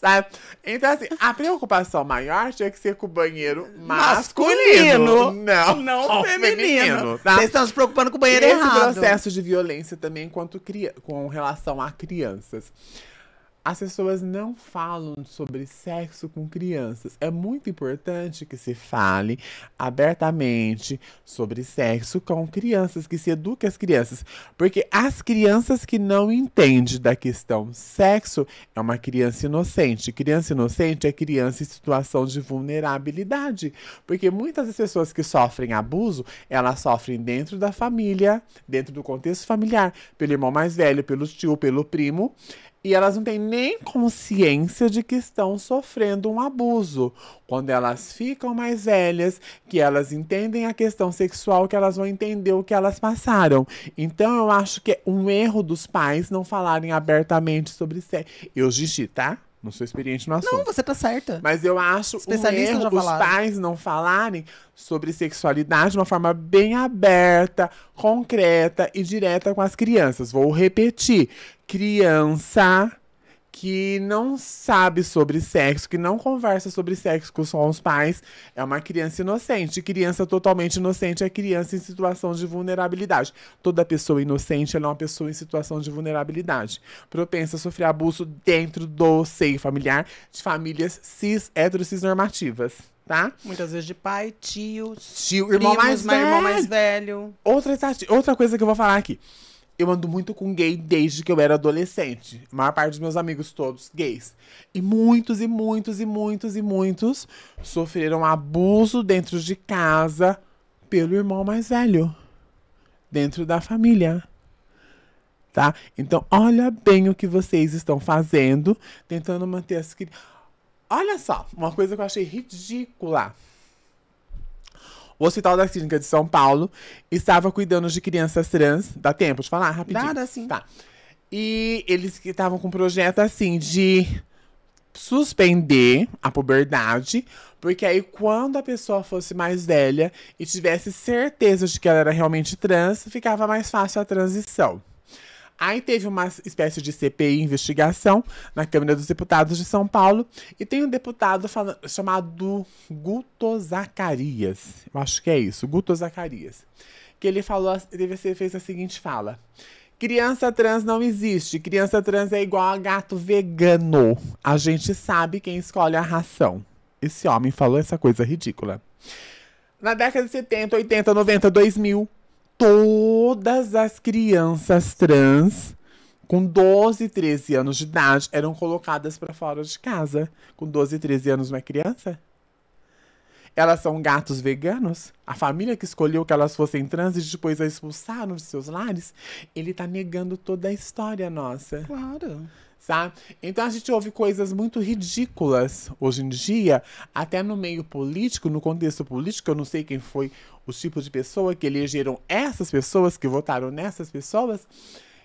sabe? Então, assim, a preocupação maior tinha que ser com o banheiro masculino. masculino. Não, não feminino. feminino tá? Vocês estão se preocupando com o banheiro e errado. Esse processo de violência também quanto, com relação a crianças as pessoas não falam sobre sexo com crianças. É muito importante que se fale abertamente sobre sexo com crianças, que se eduque as crianças. Porque as crianças que não entendem da questão sexo é uma criança inocente. Criança inocente é criança em situação de vulnerabilidade. Porque muitas das pessoas que sofrem abuso, elas sofrem dentro da família, dentro do contexto familiar, pelo irmão mais velho, pelo tio, pelo primo e elas não têm nem consciência de que estão sofrendo um abuso. Quando elas ficam mais velhas, que elas entendem a questão sexual, que elas vão entender o que elas passaram. Então eu acho que é um erro dos pais não falarem abertamente sobre sexo. Eu, Gigi, tá? Não sou experiente no assunto. Não, você tá certa. Mas eu acho um erro os pais não falarem sobre sexualidade de uma forma bem aberta, concreta e direta com as crianças. Vou repetir. Criança que não sabe sobre sexo, que não conversa sobre sexo com os pais, é uma criança inocente. Criança totalmente inocente é criança em situação de vulnerabilidade. Toda pessoa inocente é uma pessoa em situação de vulnerabilidade, propensa a sofrer abuso dentro do seio familiar de famílias cis, hetero, normativas tá? Muitas vezes de pai, tio, tio, irmão, mais, velho. Né, irmão mais velho. Outra, outra coisa que eu vou falar aqui eu ando muito com gay desde que eu era adolescente. A maior parte dos meus amigos todos gays. E muitos, e muitos, e muitos, e muitos sofreram abuso dentro de casa pelo irmão mais velho. Dentro da família. Tá? Então, olha bem o que vocês estão fazendo, tentando manter as crianças. Olha só, uma coisa que eu achei ridícula o Hospital da Clínica é de São Paulo estava cuidando de crianças trans. Dá tempo de falar rapidinho? Dá, dá sim. Tá. E eles que estavam com um projeto assim de suspender a puberdade, porque aí quando a pessoa fosse mais velha e tivesse certeza de que ela era realmente trans, ficava mais fácil a transição. Aí teve uma espécie de CPI investigação na Câmara dos Deputados de São Paulo e tem um deputado chamado Guto Zacarias. Eu acho que é isso, Guto Zacarias. Que ele falou, ele fez a seguinte fala: Criança trans não existe. Criança trans é igual a gato vegano. A gente sabe quem escolhe a ração. Esse homem falou essa coisa ridícula. Na década de 70, 80, 90, 2000, todas as crianças trans com 12, 13 anos de idade eram colocadas para fora de casa. Com 12, 13 anos, uma é criança? Elas são gatos veganos? A família que escolheu que elas fossem trans e depois a expulsaram de seus lares? Ele tá negando toda a história nossa. Claro. Sabe? Tá? Então a gente ouve coisas muito ridículas hoje em dia, até no meio político, no contexto político. Eu não sei quem foi os tipos de pessoa que elegeram essas pessoas, que votaram nessas pessoas,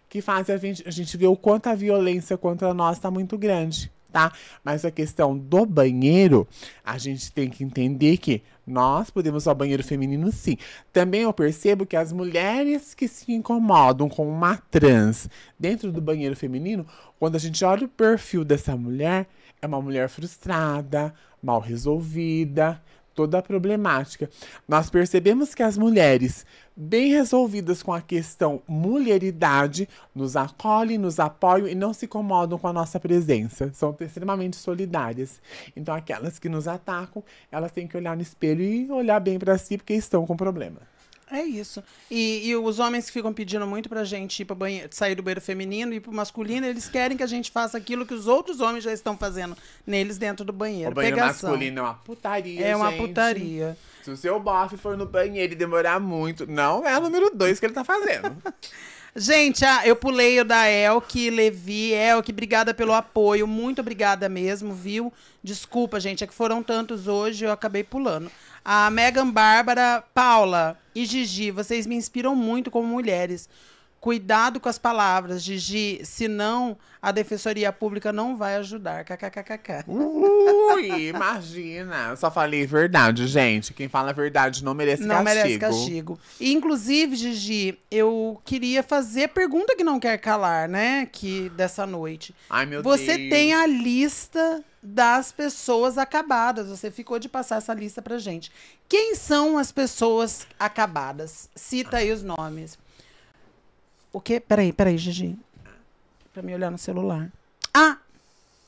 que fazem a gente, a gente ver o quanto a violência contra nós está muito grande, tá? Mas a questão do banheiro, a gente tem que entender que nós podemos usar banheiro feminino sim. Também eu percebo que as mulheres que se incomodam com uma trans dentro do banheiro feminino, quando a gente olha o perfil dessa mulher, é uma mulher frustrada, mal resolvida, toda a problemática. Nós percebemos que as mulheres bem resolvidas com a questão mulheridade nos acolhem, nos apoiam e não se incomodam com a nossa presença. São extremamente solidárias. Então, aquelas que nos atacam, elas têm que olhar no espelho e olhar bem para si porque estão com problema. É isso. E, e, os homens que ficam pedindo muito pra gente ir pra banheiro, sair do banheiro feminino e ir pro masculino, eles querem que a gente faça aquilo que os outros homens já estão fazendo neles dentro do banheiro. O banheiro Pegação. masculino é uma putaria, É uma gente. putaria. Se o seu bofe for no banheiro e demorar muito, não é o número dois que ele tá fazendo. (laughs) Gente, ah, eu pulei o da Elke, Levi, Elke, obrigada pelo apoio, muito obrigada mesmo, viu? Desculpa, gente, é que foram tantos hoje, eu acabei pulando. A Megan, Bárbara, Paula e Gigi, vocês me inspiram muito como mulheres. Cuidado com as palavras, Gigi, senão a Defensoria Pública não vai ajudar. KKKKK. Ui, imagina. Eu só falei verdade, gente. Quem fala a verdade não merece castigo. Não merece castigo. E, inclusive, Gigi, eu queria fazer pergunta que não quer calar, né? Que dessa noite. Ai, meu Você Deus. tem a lista das pessoas acabadas. Você ficou de passar essa lista pra gente. Quem são as pessoas acabadas? Cita aí os nomes. O quê? Peraí, peraí, Gigi. Pra me olhar no celular. Ah!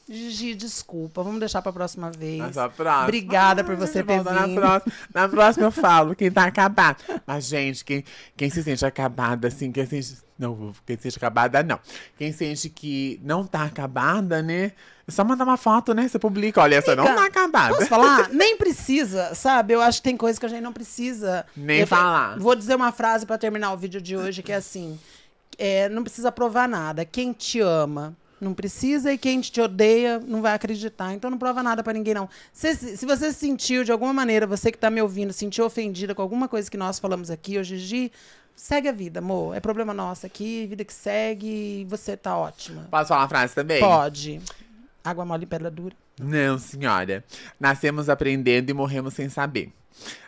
Gigi, desculpa. Vamos deixar pra próxima vez. a próxima. Obrigada ah, por você ter vindo. Na próxima, na próxima eu falo quem tá acabado. Mas, gente, quem, quem se sente acabada, assim, quem se sente... Não, quem se sente acabada, não. Quem sente que não tá acabada, né? É só mandar uma foto, né? Você publica. Olha, essa não tá acabada. Posso falar? Nem precisa, sabe? Eu acho que tem coisas que a gente não precisa. Nem eu falar. Vou dizer uma frase pra terminar o vídeo de hoje, que é assim é, não precisa provar nada. Quem te ama não precisa e quem te odeia não vai acreditar. Então não prova nada para ninguém não. Se, se você se sentiu de alguma maneira, você que está me ouvindo, sentiu ofendida com alguma coisa que nós falamos aqui hoje, Gigi, segue a vida, amor. É problema nosso aqui, vida que segue, você tá ótima. Posso falar uma frase também? Pode. Água mole e pedra dura. Não, senhora. Nascemos aprendendo e morremos sem saber.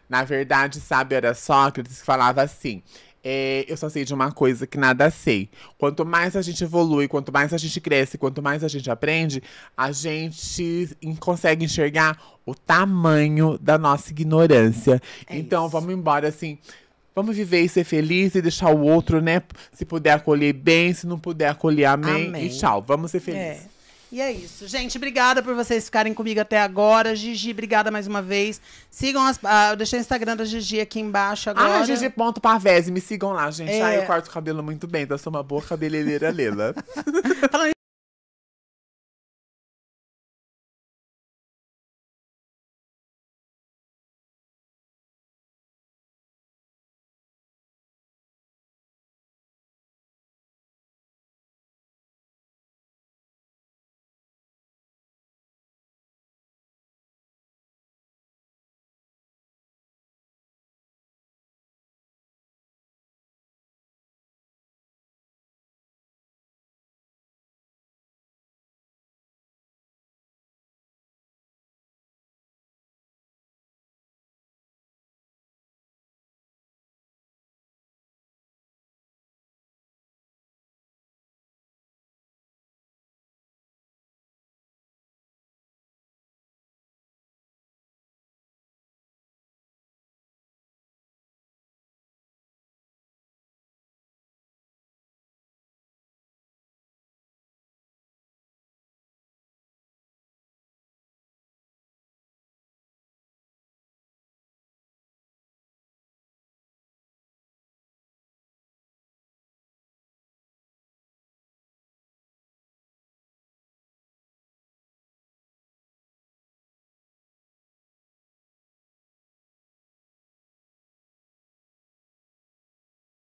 Na verdade, sábio era Sócrates que falava assim: é, eu só sei de uma coisa que nada sei. Quanto mais a gente evolui, quanto mais a gente cresce, quanto mais a gente aprende, a gente consegue enxergar o tamanho da nossa ignorância. É então, isso. vamos embora assim. Vamos viver e ser feliz e deixar o outro, né? Se puder acolher bem, se não puder acolher, amém. amém. E tchau. Vamos ser felizes. É. E é isso. Gente, obrigada por vocês ficarem comigo até agora. Gigi, obrigada mais uma vez. Sigam as. Ah, eu deixei o Instagram da Gigi aqui embaixo ah, agora. Ah, Gigi.pavese. Me sigam lá, gente. É. Ah, eu corto o cabelo muito bem, então eu sou uma boa cabeleireira Lela. (laughs) (laughs) Falando